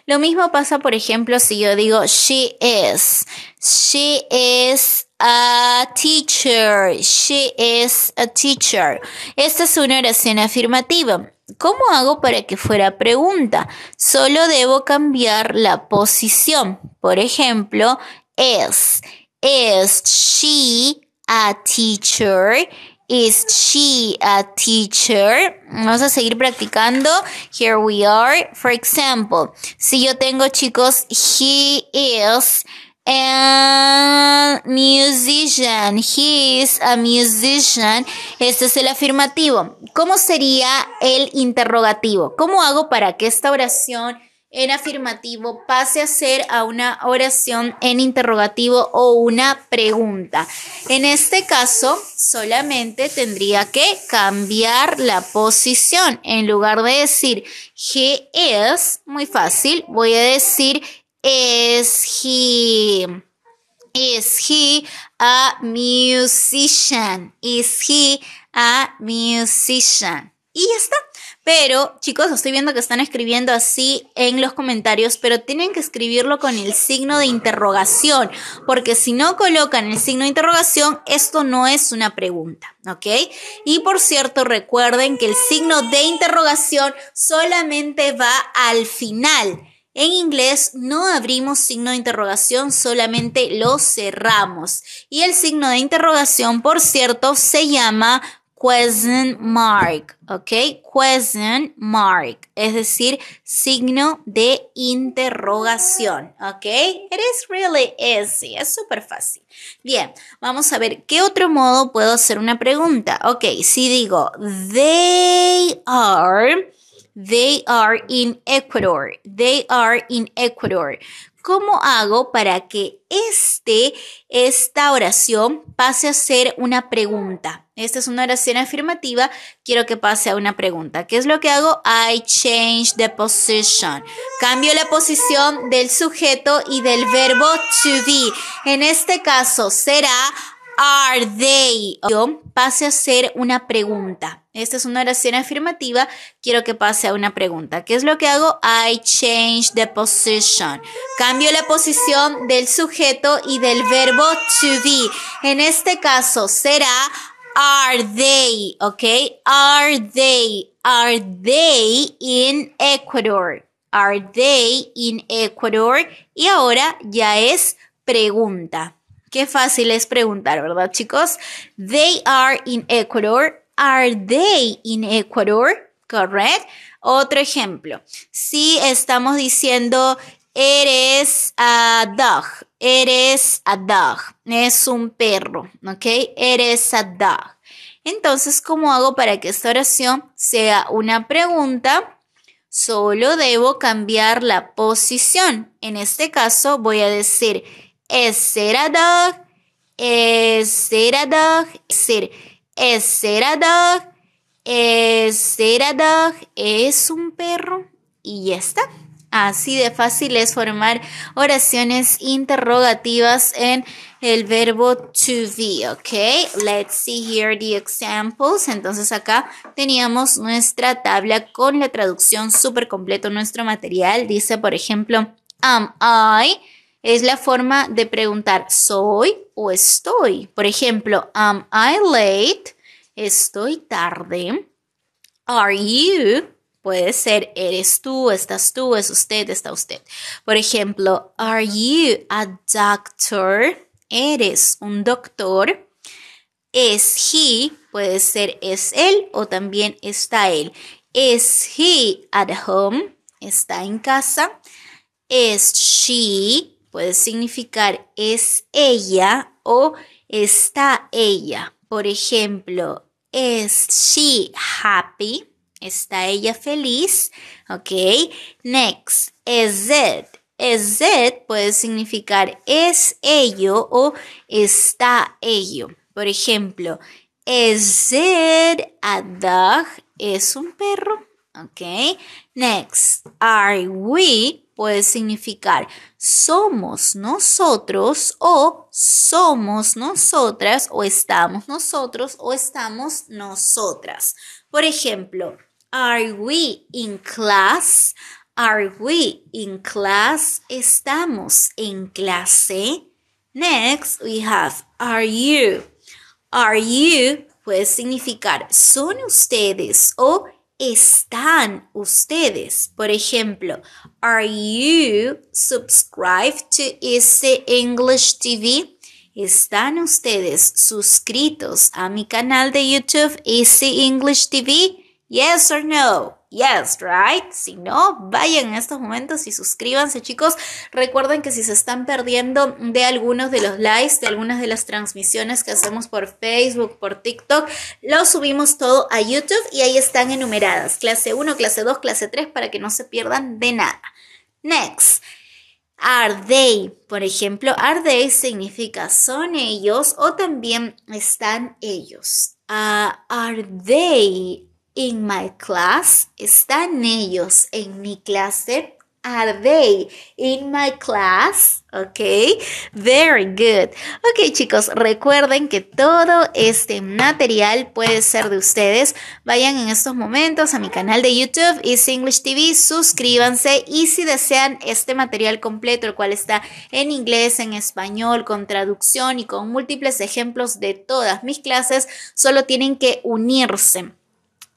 [SPEAKER 1] Lo mismo pasa, por ejemplo, si yo digo she is. She is a teacher. She is a teacher. Esta es una oración afirmativa. ¿Cómo hago para que fuera pregunta? Solo debo cambiar la posición. Por ejemplo, is. Is she a teacher? Is she a teacher? Vamos a seguir practicando. Here we are. For example, si yo tengo chicos, he is a musician. He is a musician. Este es el afirmativo. ¿Cómo sería el interrogativo? ¿Cómo hago para que esta oración en afirmativo pase a ser a una oración en interrogativo o una pregunta. En este caso, solamente tendría que cambiar la posición. En lugar de decir he is, muy fácil, voy a decir is he. Is he a musician? Is he a musician? Y ya está. Pero, chicos, estoy viendo que están escribiendo así en los comentarios, pero tienen que escribirlo con el signo de interrogación, porque si no colocan el signo de interrogación, esto no es una pregunta, ¿ok? Y por cierto, recuerden que el signo de interrogación solamente va al final. En inglés no abrimos signo de interrogación, solamente lo cerramos. Y el signo de interrogación, por cierto, se llama question mark, ¿ok? Question mark, es decir, signo de interrogación, ¿ok? It is really easy, es súper fácil. Bien, vamos a ver qué otro modo puedo hacer una pregunta. Ok, si digo, they are, they are in Ecuador, they are in Ecuador. ¿Cómo hago para que este, esta oración pase a ser una pregunta? Esta es una oración afirmativa, quiero que pase a una pregunta. ¿Qué es lo que hago? I change the position. Cambio la posición del sujeto y del verbo to be. En este caso será are they? Yo pase a ser una pregunta. Esta es una oración afirmativa. Quiero que pase a una pregunta. ¿Qué es lo que hago? I change the position. Cambio la posición del sujeto y del verbo to be. En este caso será are they, ¿ok? Are they, are they in Ecuador? Are they in Ecuador? Y ahora ya es pregunta. Qué fácil es preguntar, ¿verdad, chicos? They are in Ecuador. Are they in Ecuador? Correct. Otro ejemplo. Si estamos diciendo eres a dog, eres a dog, es un perro, ¿ok? Eres a dog. Entonces, ¿cómo hago para que esta oración sea una pregunta? Solo debo cambiar la posición. En este caso, voy a decir es dog, es ser, a dog, es es un perro y ya está. Así de fácil es formar oraciones interrogativas en el verbo to be, ¿ok? Let's see here the examples. Entonces acá teníamos nuestra tabla con la traducción súper completo, nuestro material. Dice, por ejemplo, am I es la forma de preguntar soy o estoy. Por ejemplo, am I late? Estoy tarde. Are you? Puede ser eres tú, estás tú, es usted, está usted. Por ejemplo, are you a doctor? Eres un doctor. Is he, puede ser es él o también está él. Is he at home? Está en casa. Is she puede significar es ella o está ella. Por ejemplo, is she happy? ¿Está ella feliz? Ok. Next, is it? Is it puede significar es ello o está ello. Por ejemplo, is it a dog? ¿Es un perro? ¿ok? Next, are we puede significar somos nosotros o somos nosotras o estamos nosotros o estamos nosotras. Por ejemplo, are we in class? Are we in class? Estamos en clase. Next, we have are you. Are you puede significar son ustedes o están ustedes? Por ejemplo, are you subscribed to Easy este English TV? ¿Están ustedes suscritos a mi canal de YouTube Easy este English TV? Yes or no? Yes, right? Si no, vayan en estos momentos y suscríbanse, chicos. Recuerden que si se están perdiendo de algunos de los likes, de algunas de las transmisiones que hacemos por Facebook, por TikTok, lo subimos todo a YouTube y ahí están enumeradas. Clase 1, clase 2, clase 3 para que no se pierdan de nada. Next. Are they, por ejemplo, are they significa son ellos o también están ellos. Ah, are they In my class están ellos. En mi clase are they. In my class. Ok. Very good. Ok chicos, recuerden que todo este material puede ser de ustedes. Vayan en estos momentos a mi canal de YouTube, Easy English TV, suscríbanse y si desean este material completo, el cual está en inglés, en español, con traducción y con múltiples ejemplos de todas mis clases, solo tienen que unirse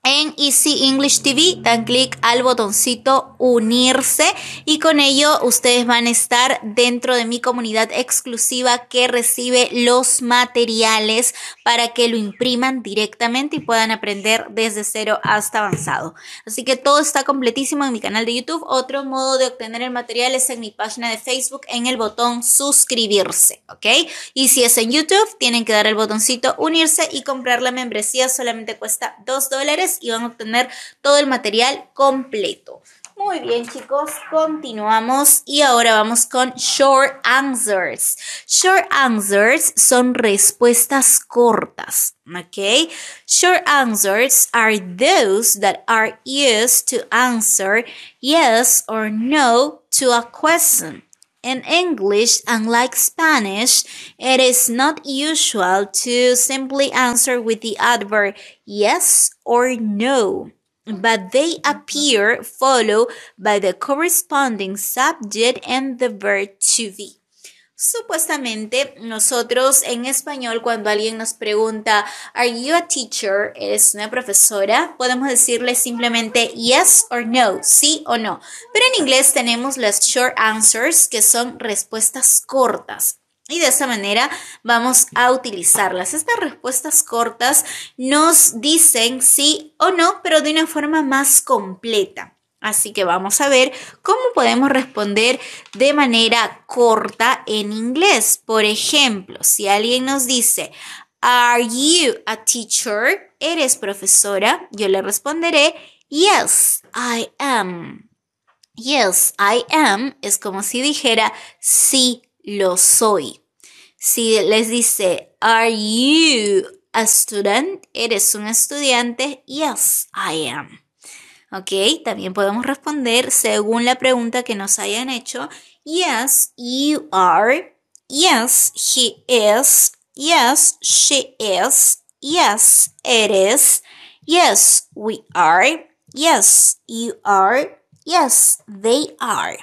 [SPEAKER 1] en Easy English TV, dan clic al botoncito unirse y con ello ustedes van a estar dentro de mi comunidad exclusiva que recibe los materiales para que lo impriman directamente y puedan aprender desde cero hasta avanzado. Así que todo está completísimo en mi canal de YouTube. Otro modo de obtener el material es en mi página de Facebook en el botón suscribirse, ¿ok? Y si es en YouTube, tienen que dar el botoncito unirse y comprar la membresía, solamente cuesta 2 dólares y van a obtener todo el material completo. Muy bien chicos, continuamos y ahora vamos con short answers. Short answers son respuestas cortas, ¿ok? Short answers are those that are used to answer yes or no to a question. In English, unlike Spanish, it is not usual to simply answer with the adverb yes or no, but they appear followed by the corresponding subject and the verb to be. Supuestamente nosotros en español cuando alguien nos pregunta, ¿Are you a teacher? ¿Eres una profesora? Podemos decirle simplemente yes or no, sí o no. Pero en inglés tenemos las short answers que son respuestas cortas. Y de esa manera vamos a utilizarlas. Estas respuestas cortas nos dicen sí o no, pero de una forma más completa. Así que vamos a ver cómo podemos responder de manera corta en inglés. Por ejemplo, si alguien nos dice, Are you a teacher? ¿Eres profesora? Yo le responderé, Yes, I am. Yes, I am es como si dijera, sí, lo soy. Si les dice, Are you a student? ¿Eres un estudiante? Yes, I am. ¿ok? También podemos responder según la pregunta que nos hayan hecho. Yes, you are. Yes, he is. Yes, she is. Yes, it is. Yes, we are. Yes, you are. Yes, they are.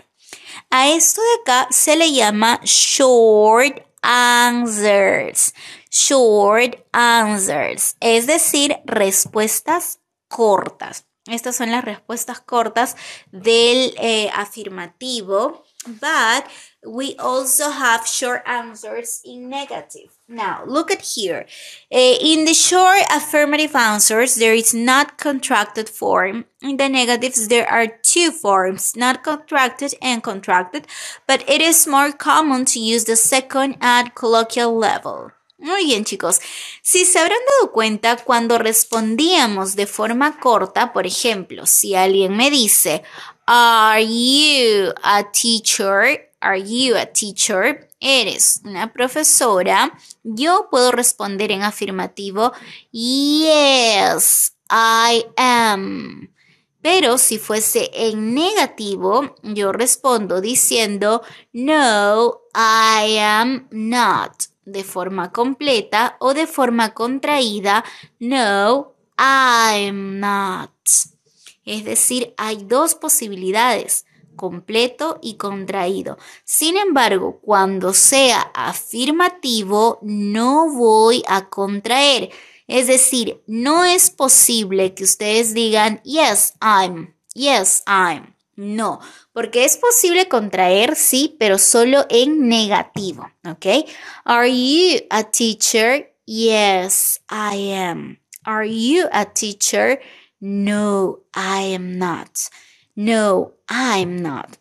[SPEAKER 1] A esto de acá se le llama short answers. Short answers, es decir, respuestas cortas. Estas son las respuestas cortas del eh, afirmativo. But we also have short answers in negative. Now, look at here. Uh, in the short affirmative answers, there is not contracted form. In the negatives, there are two forms, not contracted and contracted, but it is more common to use the second at colloquial level. Muy bien chicos, si se habrán dado cuenta cuando respondíamos de forma corta, por ejemplo, si alguien me dice, Are you a teacher? Are you a teacher? ¿Eres una profesora? Yo puedo responder en afirmativo, Yes, I am. Pero si fuese en negativo, yo respondo diciendo, No, I am not de forma completa o de forma contraída, no, I'm not. Es decir, hay dos posibilidades, completo y contraído. Sin embargo, cuando sea afirmativo, no voy a contraer. Es decir, no es posible que ustedes digan, yes, I'm, yes, I'm. No, porque es posible contraer, sí, pero solo en negativo, ¿ok? Are you a teacher? Yes, I am. Are you a teacher? No, I am not. No, I'm not.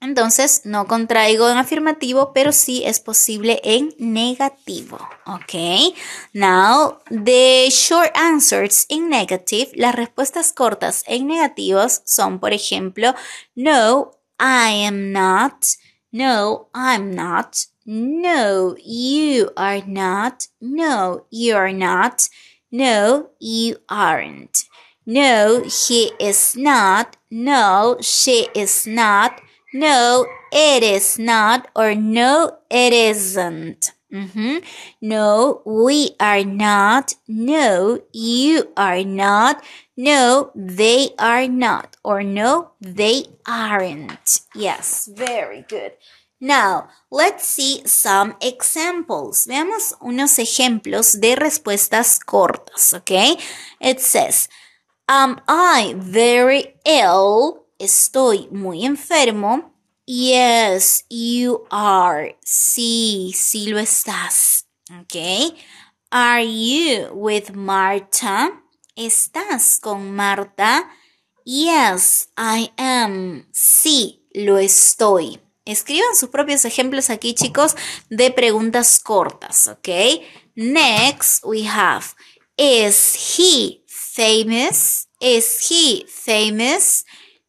[SPEAKER 1] Entonces, no contraigo en afirmativo, pero sí es posible en negativo. Ok. Now, the short answers in negative, las respuestas cortas en negativos son, por ejemplo, no, I am not. No, I'm not. No, you are not. No, you are not. No, you aren't. No, he is not. No, she is not. No, it is not or no, it isn't. Mm -hmm. No, we are not. No, you are not. No, they are not. Or no, they aren't. Yes, very good. Now, let's see some examples. Veamos unos ejemplos de respuestas cortas, ¿ok? It says, Am I very ill? estoy muy enfermo. Yes, you are. Sí, sí lo estás. Ok. Are you with Marta? ¿Estás con Marta? Yes, I am. Sí, lo estoy. Escriban sus propios ejemplos aquí, chicos, de preguntas cortas, ¿ok? Next, we have, is he famous? Is he famous?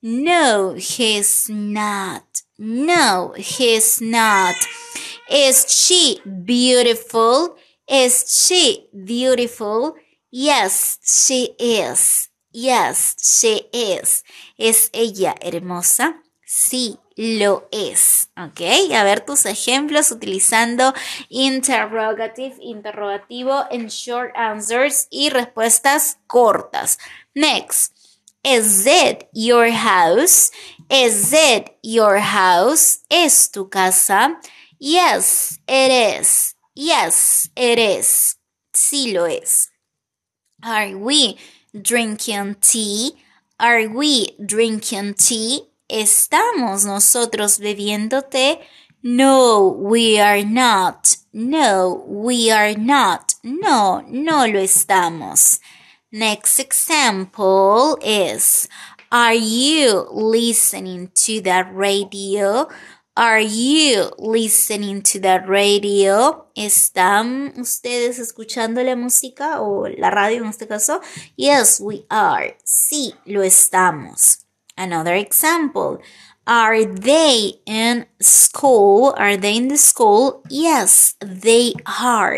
[SPEAKER 1] No, he's not. No, he's not. Is she beautiful? Is she beautiful? Yes, she is. Yes, she is. ¿Es ella hermosa? Sí, lo es. ¿Ok? A ver tus ejemplos utilizando interrogative, interrogativo en short answers y respuestas cortas. Next. Is it your house? Is it your house? ¿Es tu casa? Yes, it is. Yes, it is. Sí lo es. Are we drinking tea? Are we drinking tea? ¿Estamos nosotros bebiendo té? No, we are not. No, we are not. No, no lo estamos. Next example is Are you listening to the radio? Are you listening to the radio? ¿Están ustedes escuchando la música o la radio en este caso? Yes, we are. Sí, lo estamos. Another example. Are they in school? Are they in the school? Yes, they are.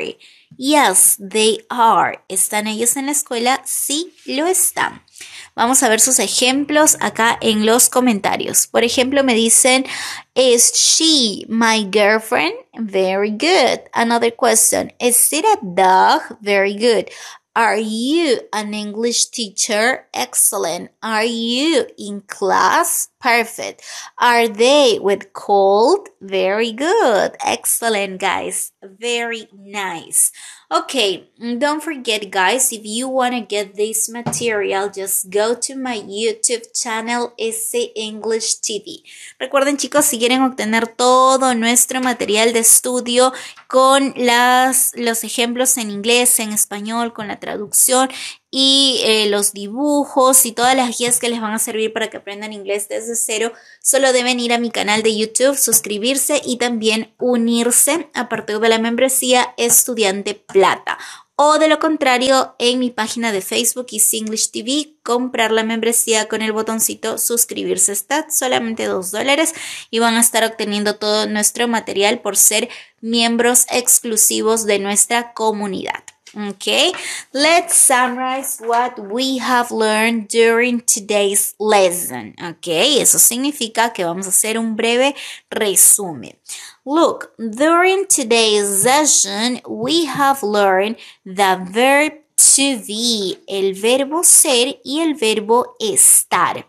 [SPEAKER 1] Yes, they are. ¿Están ellos en la escuela? Sí, lo están. Vamos a ver sus ejemplos acá en los comentarios. Por ejemplo, me dicen, ¿Is she my girlfriend? Very good. Another question, ¿Is it a dog? Very good. Are you an English teacher? Excellent. Are you in class? Perfect. Are they with cold? Very good. Excellent, guys. Very nice. Okay, mm, don't forget, guys, if you want to get this material, just go to my YouTube channel, English TV. Recuerden, chicos, si quieren obtener todo nuestro material de estudio con las, los ejemplos en inglés, en español, con la traducción y eh, los dibujos y todas las guías que les van a servir para que aprendan inglés desde cero, solo deben ir a mi canal de YouTube, suscribirse y también unirse a partir de la membresía Estudiante Plata. O de lo contrario, en mi página de Facebook y English TV, comprar la membresía con el botoncito suscribirse está solamente 2 dólares y van a estar obteniendo todo nuestro material por ser miembros exclusivos de nuestra comunidad. Okay, let's summarize what we have learned during today's lesson. Okay, eso significa que vamos a hacer un breve resumen. Look, during today's session, we have learned the verb to be, el verbo ser y el verbo estar.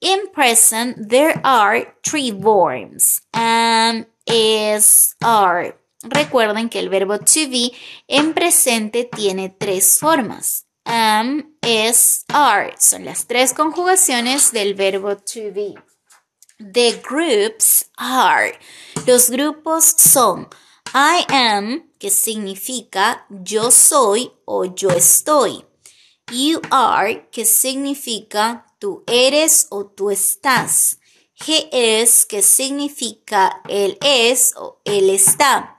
[SPEAKER 1] In present, there are three verbs and is are Recuerden que el verbo to be en presente tiene tres formas. Am, es, are. Son las tres conjugaciones del verbo to be. The groups are. Los grupos son I am, que significa yo soy o yo estoy. You are, que significa tú eres o tú estás. He is, que significa él es o él está.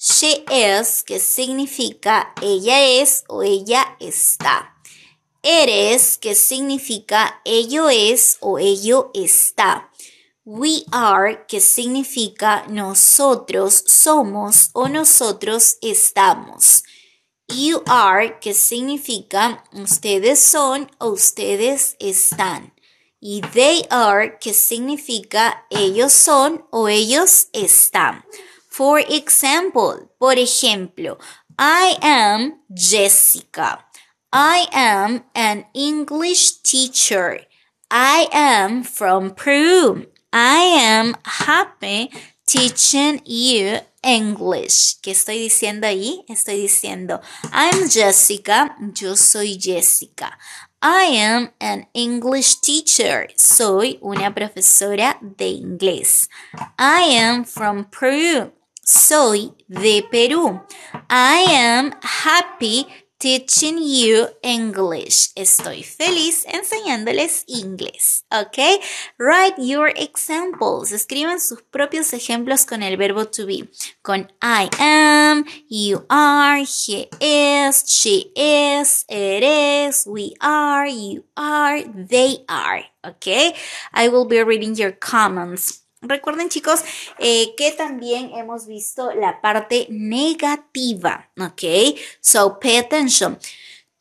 [SPEAKER 1] She is, que significa ella es o ella está. Eres, que significa ello es o ello está. We are, que significa nosotros somos o nosotros estamos. You are, que significa ustedes son o ustedes están. Y they are, que significa ellos son o ellos están. For example, por ejemplo, I am Jessica. I am an English teacher. I am from Peru. I am happy teaching you English. ¿Qué estoy diciendo ahí? Estoy diciendo, I'm Jessica. Yo soy Jessica. I am an English teacher. Soy una profesora de inglés. I am from Peru. Soy de Perú. I am happy teaching you English. Estoy feliz enseñándoles inglés. ¿Ok? Write your examples. Escriban sus propios ejemplos con el verbo to be. Con I am, you are, he is, she is, it is, we are, you are, they are. Okay. I will be reading your comments. Recuerden chicos eh, que también hemos visto la parte negativa, ¿ok? So pay attention.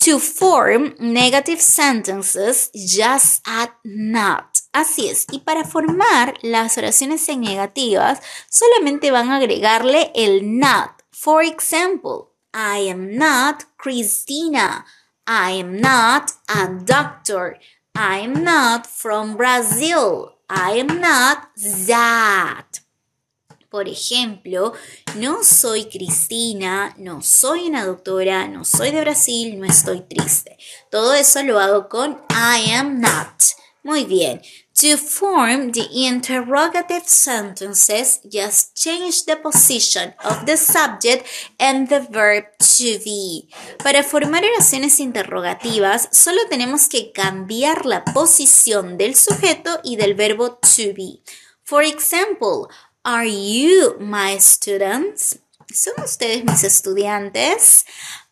[SPEAKER 1] To form negative sentences just add not. Así es. Y para formar las oraciones en negativas, solamente van a agregarle el not. For example, I am not Christina. I am not a doctor. I am not from Brazil. I am not that. Por ejemplo, no soy Cristina, no soy una doctora, no soy de Brasil, no estoy triste. Todo eso lo hago con I am not. Muy bien. To form the interrogative sentences, just change the position of the subject and the verb to be. Para formar oraciones interrogativas, solo tenemos que cambiar la posición del sujeto y del verbo to be. For example, are you my students? ¿Son ustedes mis estudiantes?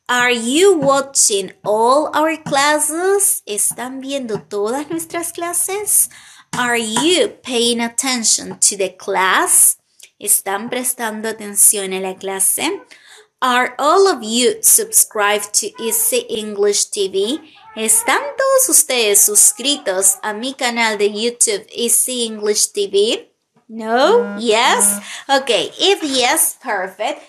[SPEAKER 1] Are you watching all our classes? ¿Están viendo todas nuestras clases? Are you paying attention to the class? ¿Están prestando atención a la clase? Are all of you subscribed to Easy English TV? ¿Están todos ustedes suscritos a mi canal de YouTube Easy English TV? No? Mm, yes? Okay, if yes, perfect.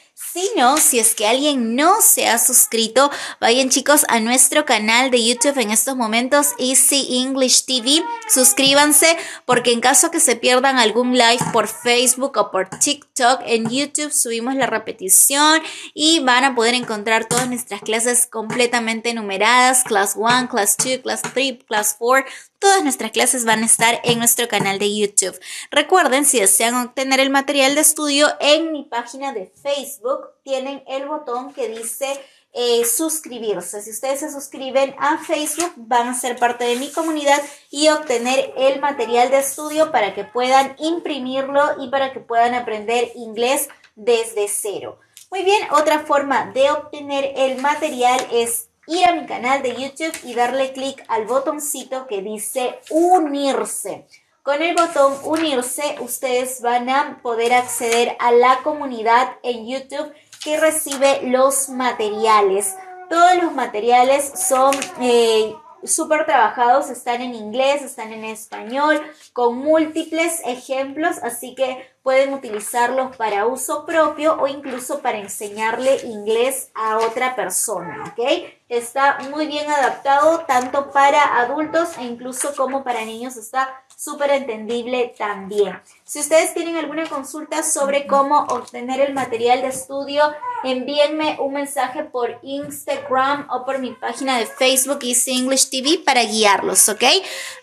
[SPEAKER 1] no, si es que alguien no se ha suscrito, vayan chicos a nuestro canal de YouTube en estos momentos, Easy English TV. Suscríbanse porque en caso que se pierdan algún live por Facebook o por TikTok, en YouTube subimos la repetición y van a poder encontrar todas nuestras clases completamente numeradas, class 1, class 2, class 3, class 4 Todas nuestras clases van a estar en nuestro canal de YouTube. Recuerden, si desean obtener el material de estudio, en mi página de Facebook tienen el botón que dice eh, suscribirse. Si ustedes se suscriben a Facebook, van a ser parte de mi comunidad y obtener el material de estudio para que puedan imprimirlo y para que puedan aprender inglés desde cero. Muy bien, otra forma de obtener el material es ir a mi canal de YouTube y darle clic al botoncito que dice unirse. Con el botón unirse ustedes van a poder acceder a la comunidad en YouTube que recibe los materiales. Todos los materiales son eh, súper trabajados, están en inglés, están en español, con múltiples ejemplos, así que pueden utilizarlos para uso propio o incluso para enseñarle inglés a otra persona, ¿ok? Está muy bien adaptado tanto para adultos e incluso como para niños. Está súper entendible también. Si ustedes tienen alguna consulta sobre cómo obtener el material de estudio, envíenme un mensaje por Instagram o por mi página de Facebook Easy English TV para guiarlos, ¿ok?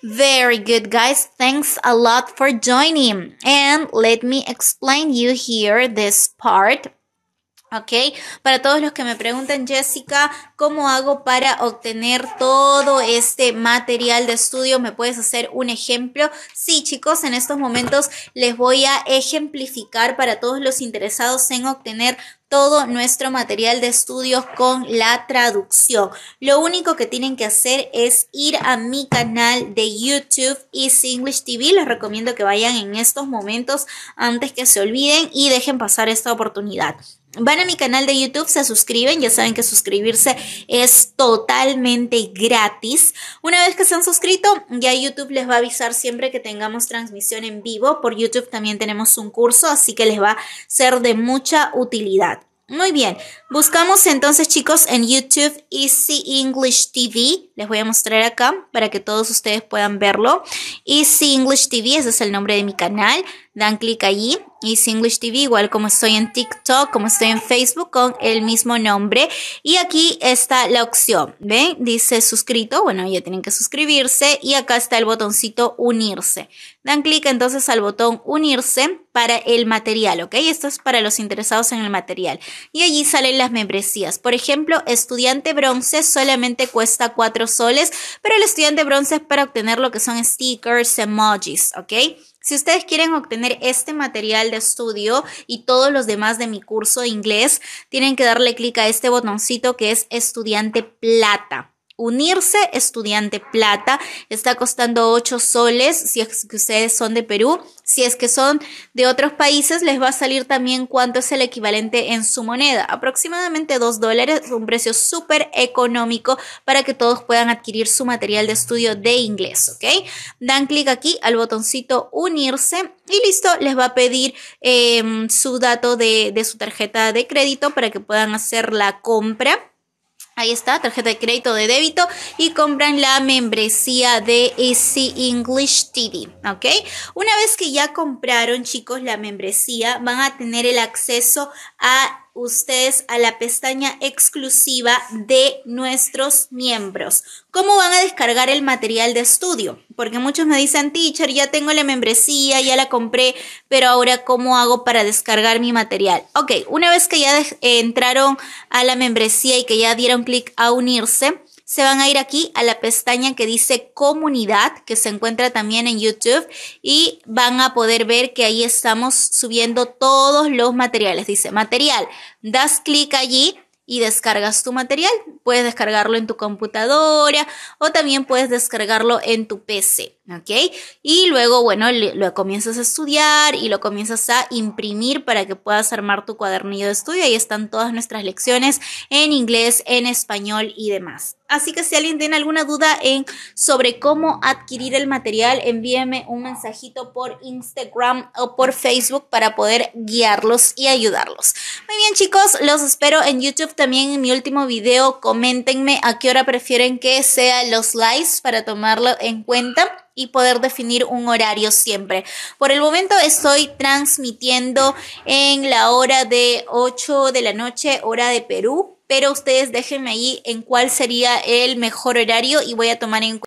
[SPEAKER 1] Very good, guys. Thanks a lot for joining. And let me explain you here this part ¿Ok? Para todos los que me preguntan, Jessica, ¿cómo hago para obtener todo este material de estudio? ¿Me puedes hacer un ejemplo? Sí, chicos, en estos momentos les voy a ejemplificar para todos los interesados en obtener todo nuestro material de estudios con la traducción. Lo único que tienen que hacer es ir a mi canal de YouTube Easy English TV. Les recomiendo que vayan en estos momentos antes que se olviden y dejen pasar esta oportunidad. Van a mi canal de YouTube, se suscriben, ya saben que suscribirse es totalmente gratis. Una vez que se han suscrito, ya YouTube les va a avisar siempre que tengamos transmisión en vivo. Por YouTube también tenemos un curso, así que les va a ser de mucha utilidad. Muy bien, buscamos entonces chicos en YouTube Easy English TV, les voy a mostrar acá para que todos ustedes puedan verlo. Easy English TV, ese es el nombre de mi canal. Dan clic allí y English TV, igual como estoy en TikTok, como estoy en Facebook con el mismo nombre. Y aquí está la opción, ¿ven? Dice suscrito, bueno, ya tienen que suscribirse y acá está el botoncito unirse. Dan clic entonces al botón unirse para el material, ¿ok? Esto es para los interesados en el material. Y allí salen las membresías. Por ejemplo, estudiante bronce solamente cuesta 4 soles, pero el estudiante bronce es para obtener lo que son stickers, emojis, ¿ok? Si ustedes quieren obtener este material de estudio y todos los demás de mi curso de inglés, tienen que darle clic a este botoncito que es estudiante plata. Unirse estudiante plata está costando 8 soles si es que ustedes son de Perú. Si es que son de otros países, les va a salir también cuánto es el equivalente en su moneda. Aproximadamente 2 dólares, un precio súper económico para que todos puedan adquirir su material de estudio de inglés, ¿ok? Dan clic aquí al botoncito unirse y listo, les va a pedir em, su dato de, de su tarjeta de crédito para que puedan hacer la compra. Ahí está, tarjeta de crédito de débito y compran la membresía de Easy English TV, ¿ok? Una vez que ya compraron, chicos, la membresía, van a tener el acceso a ustedes a la pestaña exclusiva de nuestros miembros. ¿Cómo van a descargar el material de estudio? Porque muchos me dicen, teacher, ya tengo la membresía, ya la compré, pero ahora ¿cómo hago para descargar mi material? Ok, una vez que ya eh, entraron a la membresía y que ya dieron clic a unirse, se van a ir aquí a la pestaña que dice comunidad, que se encuentra también en YouTube, y van a poder ver que ahí estamos subiendo todos los materiales. Dice material, das clic allí y descargas tu material puedes descargarlo en tu computadora o también puedes descargarlo en tu PC, ¿ok? Y luego, bueno, lo comienzas a estudiar y lo comienzas a imprimir para que puedas armar tu cuadernillo de estudio. Ahí están todas nuestras lecciones en inglés, en español y demás. Así que si alguien tiene alguna duda en sobre cómo adquirir el material, envíeme un mensajito por Instagram o por Facebook para poder guiarlos y ayudarlos. Muy bien, chicos, los espero en YouTube también en mi último video coméntenme a qué hora prefieren que sean los lives para tomarlo en cuenta y poder definir un horario siempre. Por el momento estoy transmitiendo en la hora de 8 de la noche, hora de Perú, pero ustedes déjenme ahí en cuál sería el mejor horario y voy a tomar en cuenta.